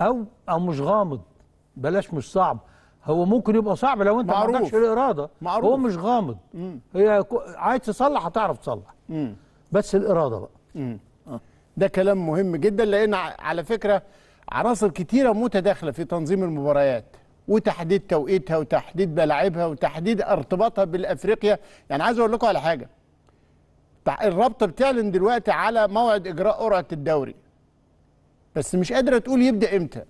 او او مش غامض بلاش مش صعب هو ممكن يبقى صعب لو انت ما عندكش الاراده معروف. هو مش غامض مم. هي عايز تصلح هتعرف تصلح مم. بس الاراده بقى آه. ده كلام مهم جدا لان على فكره عناصر كتيره متداخله في تنظيم المباريات وتحديد توقيتها وتحديد ملاعبها وتحديد ارتباطها بالافريقيا يعني عايز اقول لكم على حاجه الرابطه بتعلن دلوقتي على موعد اجراء قرعه الدوري بس مش قادره تقول يبدا امتى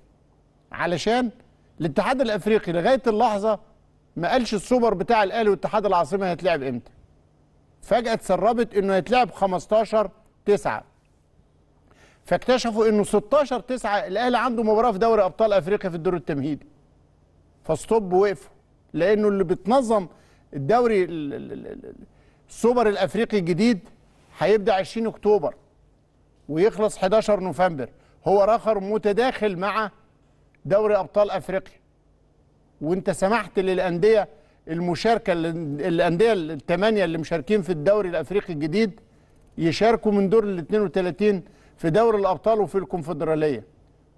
علشان الاتحاد الافريقي لغايه اللحظه ما قالش السوبر بتاع الاهلي والاتحاد العاصمه هيتلعب امتى فجاه اتسربت انه هيتلعب 15 9 فاكتشفوا انه 16 9 الاهلي عنده مباراه في دوري ابطال افريقيا في الدور التمهيدي فاستوب وقفوا لانه اللي بتنظم الدوري السوبر الافريقي الجديد هيبدا 20 اكتوبر ويخلص 11 نوفمبر هو رخر متداخل مع دوري ابطال افريقيا وانت سمحت للانديه المشاركه الانديه الثمانيه اللي مشاركين في الدوري الافريقي الجديد يشاركوا من دور ال 32 في دوري الابطال وفي الكونفدراليه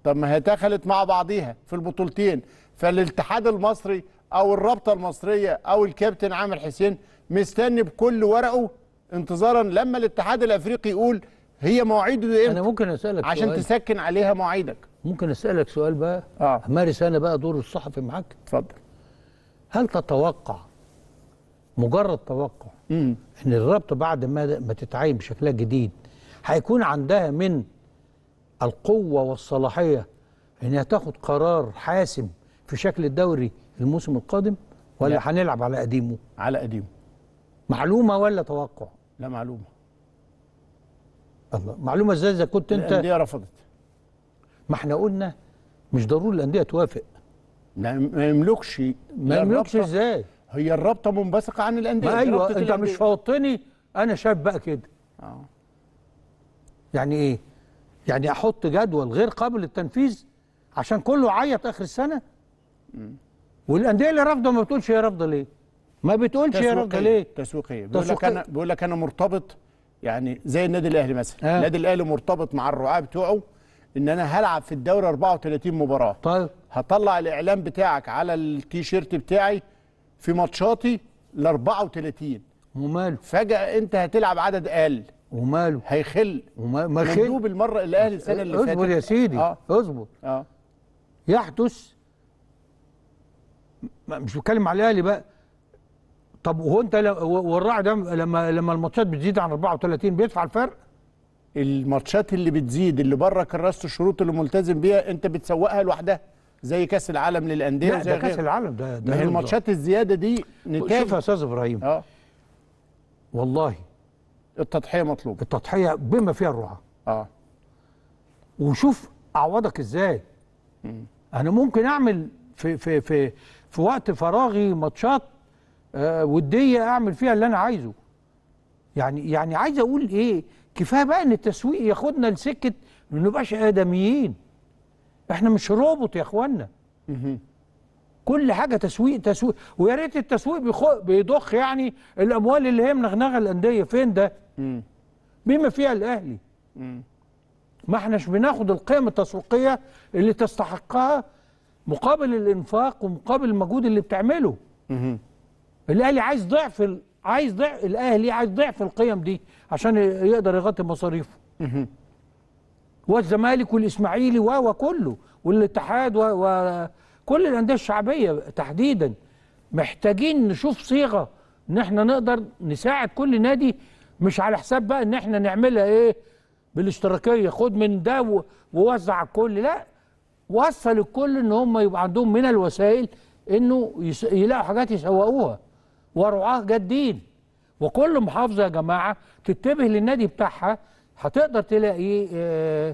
طب ما هي دخلت مع بعضيها في البطولتين فالاتحاد المصري او الرابطه المصريه او الكابتن عامر حسين مستني بكل ورقه انتظارا لما الاتحاد الافريقي يقول هي مواعيده ايه؟ انا ممكن اسالك عشان سؤال. تسكن عليها مواعيدك ممكن اسالك سؤال بقى اه مارس انا بقى دور الصحفي معاك اتفضل هل تتوقع مجرد توقع مم. ان الرابطه بعد ما ما تتعين بشكلها الجديد هيكون عندها من القوه والصلاحيه انها تاخد قرار حاسم في شكل الدوري الموسم القادم ولا هنلعب على قديمه على قديمه معلومه ولا توقع لا معلومه الله معلومه ازاي اذا كنت انت الانديه رفضت ما احنا قلنا مش ضروري الانديه توافق ما يملكش ما يملكش ازاي هي الرابطه منبثقه عن الانديه ما ايوه انت مش فوضتني انا شايف بقى كده آه. يعني ايه يعني احط جدول غير قابل للتنفيذ عشان كله عيط اخر السنه م. والانديه اللي رافضه ما بتقولش هي رافضه ليه ما بتقولش هي رافضه ليه تسويقيه بيقول لك انا بيقول لك انا مرتبط يعني زي النادي الاهلي مثلا آه. النادي الاهلي مرتبط مع الرعاه بتوعه ان انا هلعب في الدوري 34 مباراه طيب هطلع الاعلان بتاعك على التيشيرت بتاعي في ماتشاتي ل 34 وماله فجاه انت هتلعب عدد اقل وماله هيخل وما خل مندوب المره الاهلي السنه اللي فاتت اصبر يا سيدي آه. اصبر اه يحدث مش بتكلم على الاهلي بقى طب وهو انت والراعي ده لما لما الماتشات بتزيد عن 34 بيدفع الفرق الماتشات اللي بتزيد اللي بره كراسه الشروط اللي ملتزم بيها انت بتسوقها لوحدها زي كاس العالم للانديه لا ده كاس العالم ده, ده ما هي الماتشات الزياده دي نتاج شوف يا استاذ ابراهيم اه والله التضحيه مطلوبه التضحيه بما فيها الرعاه اه وشوف اعوضك ازاي مم. انا ممكن اعمل في في في في وقت فراغي ماتشات آه وديه اعمل فيها اللي انا عايزه يعني يعني عايز اقول ايه كفايه بقى ان التسويق ياخدنا لسكه ما نبقاش ادميين احنا مش روبوت يا اخوانا كل حاجه تسويق تسويق ويا ريت التسويق بيضخ يعني الاموال اللي هي منغنغه الانديه فين ده؟ بما فيها الاهلي ما احناش بناخد القيم التسويقيه اللي تستحقها مقابل الانفاق ومقابل المجهود اللي بتعمله الاهلي عايز ضعف عايز ضعف الاهلي عايز ضعف القيم دي عشان يقدر يغطي مصاريفه والزمالك والاسماعيلي و وكله والاتحاد وكل الانديه الشعبيه تحديدا محتاجين نشوف صيغه ان احنا نقدر نساعد كل نادي مش على حساب بقى ان احنا نعملها ايه بالاشتراكيه خد من ده ووزع على الكل لا وصل الكل ان هم يبقى عندهم من الوسائل انه يلاقوا حاجات يسوقوها ورعاه جادين وكل محافظة يا جماعة تتبه للنادي بتاعها هتقدر تلاقي آه، آه،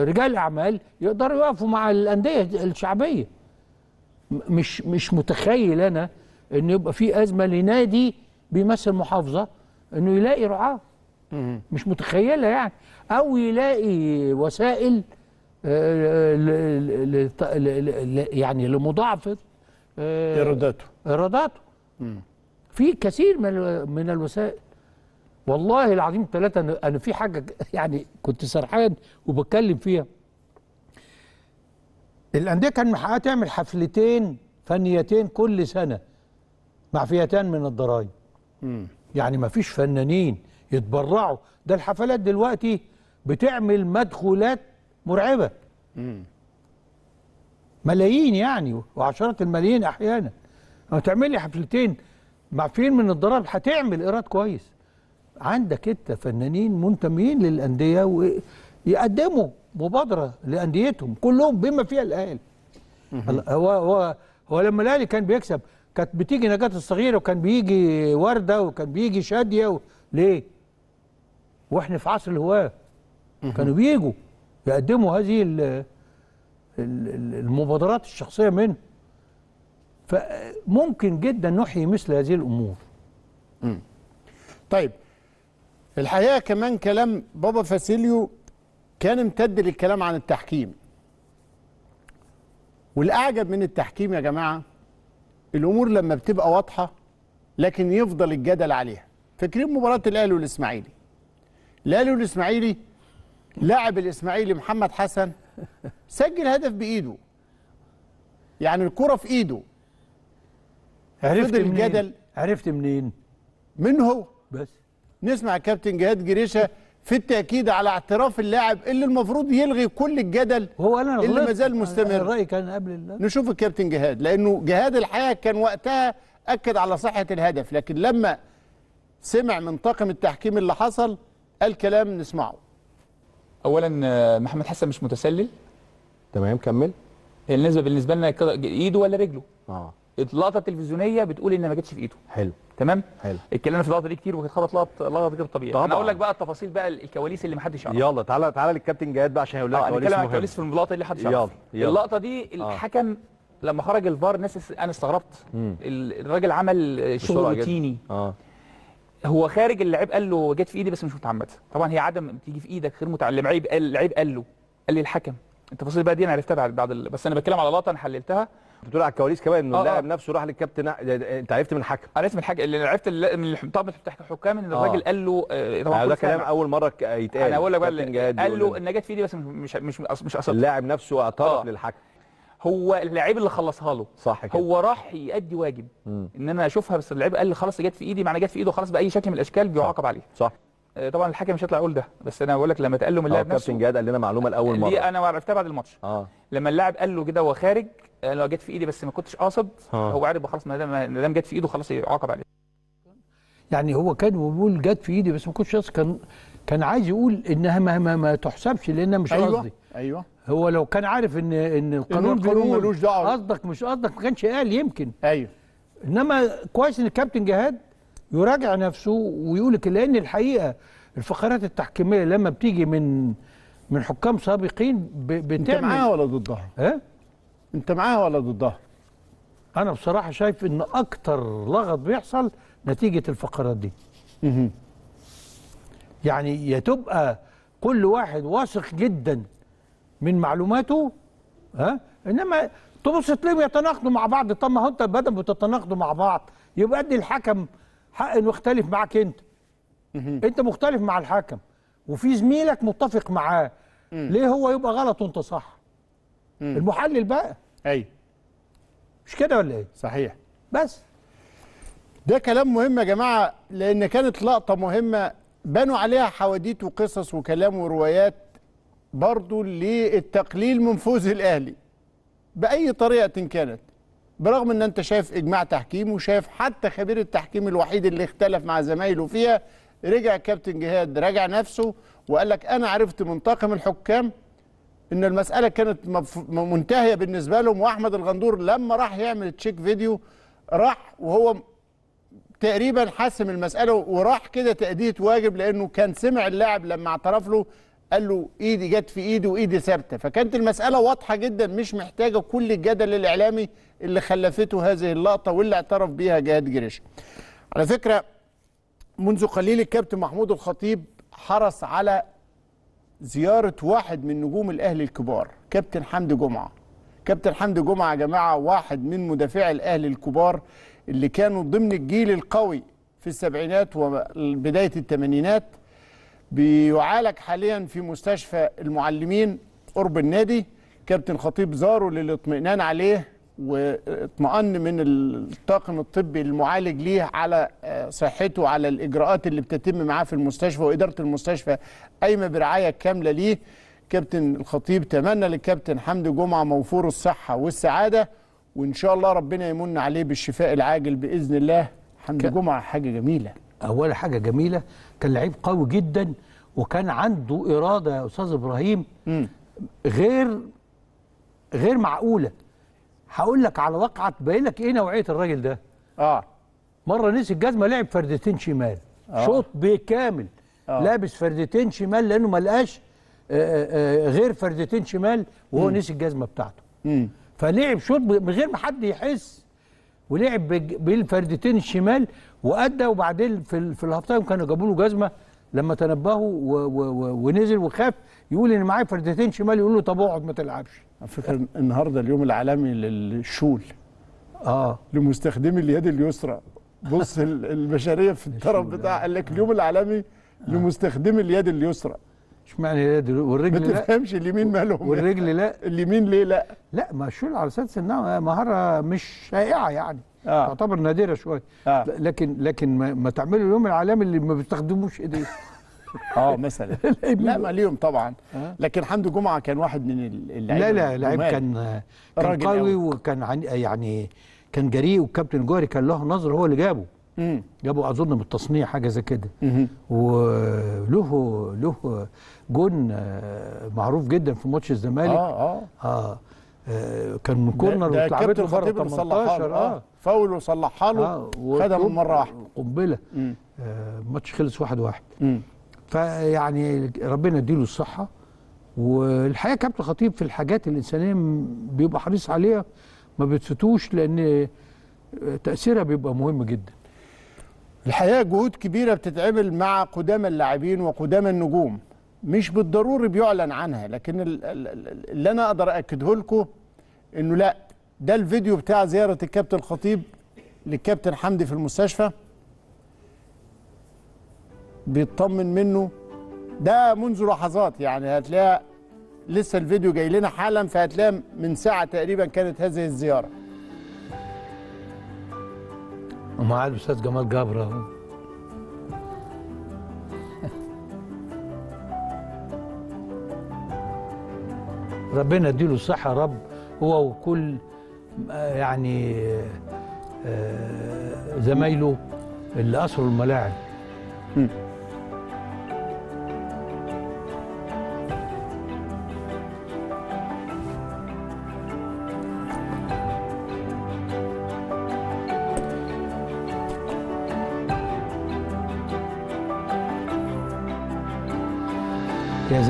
آه، رجال أعمال يقدروا يقفوا مع الأندية الشعبية مش مش متخيل أنا إن يبقى في أزمة لنادي بيمثل محافظة إنه يلاقي رعاة مش متخيلة يعني أو يلاقي وسائل يعني لمضاعفة إيراداته إيراداته في كثير من من الوسائل والله العظيم ثلاثة أنا في حاجة يعني كنت سرحان وبتكلم فيها الأندية كان من حقها تعمل حفلتين فنيتين كل سنة معفيتان من الضرايب يعني ما فيش فنانين يتبرعوا ده الحفلات دلوقتي بتعمل مدخولات مرعبة ملايين يعني وعشرات الملايين أحيانا تعمل لي حفلتين مع فين من الضرر هتعمل ايراد كويس عندك انت فنانين منتمين للانديه ويقدموا مبادره لانديتهم كلهم بما فيها الاهلي هو هو هو لما الاهلي كان بيكسب كانت بتيجي نجاة الصغيره وكان بيجي ورده وكان بيجي شاديه و... ليه؟ واحنا في عصر الهواه كانوا بيجوا يقدموا هذه المبادرات الشخصيه منه فممكن جدا نحيي مثل هذه الأمور مم. طيب الحقيقة كمان كلام بابا فاسيليو كان امتد للكلام عن التحكيم والأعجب من التحكيم يا جماعة الأمور لما بتبقى واضحة لكن يفضل الجدل عليها فاكرين مباراة الأهلي والإسماعيلي الأهلي والإسماعيلي لاعب الإسماعيلي محمد حسن سجل هدف بإيده يعني الكرة في إيده عرفت منين؟ الجدل عرفت منين؟ من هو؟ بس نسمع كابتن جهاد جريشه في التاكيد على اعتراف اللاعب اللي المفروض يلغي كل الجدل هو انا اللي ما زال مستمر الرأي كان قبل الله. نشوف الكابتن جهاد لانه جهاد الحقيقه كان وقتها اكد على صحه الهدف لكن لما سمع من طاقم التحكيم اللي حصل قال كلام نسمعه اولا آه، محمد حسن مش متسلل تمام كمل بالنسبة بالنسبه لنا ايده ولا رجله اه اللقطه التلفزيونيه بتقول ان ما جتش في ايده حلو تمام حلو اتكلمنا في اللقطه دي كتير وكانت لقطه لقطه غير طبيعيه طبعا. انا اقول لك بقى التفاصيل بقى الكواليس اللي ما حدش يعرفها يلا تعالى تعالى للكابتن جهاد بقى عشان هيقول لك آه كواليس مهمه الكواليس في اللقطه اللي حدش يعرفها يلا. اللقطه دي آه. الحكم آه. لما خرج الفار ناس انا استغربت الراجل عمل شغل روتيني اه هو خارج اللعيب قال له جت في ايدي بس مش متعمده طبعا هي عدم تيجي في ايدك غير متعلم اللعيب قال اللعيب قال له قال لي الحكم التفاصيل بقى دي انا عرفتها بعد بعد بس انا بتكلم على لقطه انا حللتها بتقول على الكواليس كمان انه آه، آه. اللاعب نفسه راح للكابتن يعني انت عرفت من الحكم عرفت من الحكم اللي عرفت من طاقم الحكام ان الراجل آه. قال له طبعا ده كلام اول مره يتقال انا هقول لك بقى قال له ان جت في ايدي بس مش مش مش قصدي اللاعب نفسه اعترف للحكم هو اللعيب اللي خلصها له صح كده. هو راح يأدي واجب مم. ان انا اشوفها بس اللعيب قال لي خلاص جت في ايدي معنى جت في ايده خلاص باي شكل من الاشكال بيعاقب عليه صح آه، طبعا الحكم مش هيطلع يقول ده بس انا بقول لك لما تقال له من اللاعب نفسه كابتن جاد قال لنا معلومه لاول مره دي انا عرفتها بعد الماتش آه. لما اللاعب قال له كده وهو خارج انا آه، جت في ايدي بس ما كنتش قاصد آه. هو عارف خلاص ما دام جت في ايده خلاص يعاقب عليه يعني هو كان بيقول جت في ايدي بس ما كنتش قاصد كان كان عايز يقول انها ما, ما, ما تحسبش لانها مش أيوة. قصدي ايوه هو لو كان عارف ان ان القانون القانون ملوش دعوه قصدك مش قصدك ما كانش قال يمكن ايوه انما كويس ان الكابتن جهاد يراجع نفسه ويقول لان الحقيقه الفقرات التحكيميه لما بتيجي من من حكام سابقين بتعمل انت معاها ولا ضدها؟ ها؟ انت معاها ولا ضدها؟ انا بصراحه شايف ان اكتر لغط بيحصل نتيجه الفقرات دي. اها يعني يا تبقى كل واحد واثق جدا من معلوماته ها انما تبص تلاقيهم يتناقضوا مع بعض طب ما هو انت بدل بتتناقضوا مع بعض يبقى ادي الحكم حق انه يختلف معاك انت انت مختلف مع الحكم وفي زميلك متفق معاه ليه هو يبقى غلط وانت صح المحلل بقى ايوه مش كده ولا ايه صحيح بس ده كلام مهم يا جماعه لان كانت لقطه مهمه بنوا عليها حواديت وقصص وكلام وروايات برضو للتقليل من فوز الاهلي باي طريقه كانت برغم ان انت شايف اجماع تحكيم وشايف حتى خبير التحكيم الوحيد اللي اختلف مع زمايله فيها رجع كابتن جهاد راجع نفسه وقال لك انا عرفت من طاقم الحكام ان المساله كانت منتهيه بالنسبه لهم واحمد الغندور لما راح يعمل تشيك فيديو راح وهو تقريبا حسم المساله وراح كده تاديه واجب لانه كان سمع اللاعب لما اعترف له قال له ايدي جت في ايدي وايدي ثابته فكانت المساله واضحه جدا مش محتاجه كل الجدل الاعلامي اللي خلفته هذه اللقطة واللي اعترف بيها جهاد جريش على فكرة منذ قليل الكابتن محمود الخطيب حرص على زيارة واحد من نجوم الأهلي الكبار كابتن حمدي جمعة كابتن حمدي جمعة يا جماعة واحد من مدافعي الأهلي الكبار اللي كانوا ضمن الجيل القوي في السبعينات وبداية الثمانينات بيعالج حاليا في مستشفى المعلمين قرب النادي كابتن خطيب زاره للاطمئنان عليه واطمأن من الطاقم الطبي المعالج ليه على آه، صحته على الإجراءات اللي بتتم معاه في المستشفى وإدارة المستشفى قايمة برعاية كاملة ليه كابتن الخطيب تمنى للكابتن حمدي جمعة موفور الصحة والسعادة وإن شاء الله ربنا يمن عليه بالشفاء العاجل بإذن الله حمدي ك... جمعة حاجة جميلة أول حاجة جميلة كان لعيب قوي جدا وكان عنده إرادة يا أستاذ إبراهيم غير غير معقولة هقول لك على واقعه تبين لك ايه نوعيه الراجل ده اه مره نسي الجزمه لعب فردتين شمال آه. شوط بكامل آه. لابس فردتين شمال لانه ما لقاش آه، آه، آه، غير فردتين شمال وهو نسي الجزمه بتاعته امم. فلعب شوط من غير ما حد يحس ولعب بالفردتين الشمال وادى وبعدين في, في تايم كانوا جابوا له جزمه لما تنبهوا ونزل وخاف يقول ان معايا فردتين شمال يقول له طب اقعد ما تلعبش فكرة النهارده اليوم العالمي للشول اه لمستخدمي اليد اليسرى بص البشريه في الطرف آه. بتاع قال لك اليوم العالمي آه. لمستخدمي اليد اليسرى اشمعنى اليد والرجل لا ما تفهمش اليمين مالهم والرجل لا اليمين ليه لا لا ما الشول على اساس انها مهاره مش شائعه يعني آه. تعتبر نادره شويه آه. لكن لكن ما, ما تعملوا اليوم العالمي اللي ما بيستخدموش ايديه اه مثلا لا ما ليهم طبعا اه. لكن حمدي جمعه كان واحد من اللعيبه لا لا لعيب كان كان قوي وكان يعني كان جريء والكابتن جوهري كان له نظر هو اللي جابه جابه اظن بالتصنيع حاجه زي كده وله له جون آه، معروف جدا في ماتش الزمالك اه اه, آه كان من كورنر واتلعبته بره 18 اه،, اه فاول وصلحها له آه خدها من مره واحده قنبله آه ماتش خلص 1-1 واحد واحد. فيعني ربنا يديله الصحه والحقيقه كابتن خطيب في الحاجات الانسانيه بيبقى حريص عليها ما بتفتوش لان تاثيرها بيبقى مهم جدا الحقيقه جهود كبيره بتتعمل مع قدام اللاعبين وقدام النجوم مش بالضروري بيعلن عنها لكن اللي انا اقدر اكده لكم انه لا ده الفيديو بتاع زياره الكابتن خطيب للكابتن حمدي في المستشفى بيطمن منه ده منذ لحظات يعني هتلاقيها لسه الفيديو جاي لنا حالا فهتلاقيها من ساعه تقريبا كانت هذه الزياره ومعاه الاستاذ جمال جبر اهو ربنا يديله الصحه يا رب هو وكل يعني آه، زمايله اللي اسروا الملاعب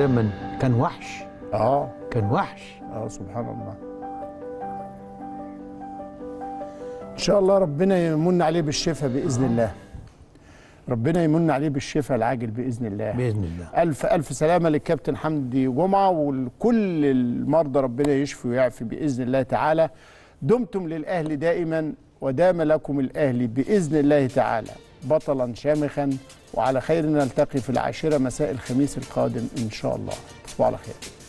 الزمن كان وحش اه كان وحش اه سبحان الله ان شاء الله ربنا يمن عليه بالشفاء باذن الله ربنا يمن عليه بالشفاء العاجل باذن الله باذن الله الف الف سلامه للكابتن حمدي جمعه ولكل المرضى ربنا يشفي ويعفي باذن الله تعالى دمتم للاهل دائما ودام لكم الاهل باذن الله تعالى بطلا شامخا وعلى خير نلتقي في العاشرة مساء الخميس القادم إن شاء الله تصبحوا على خير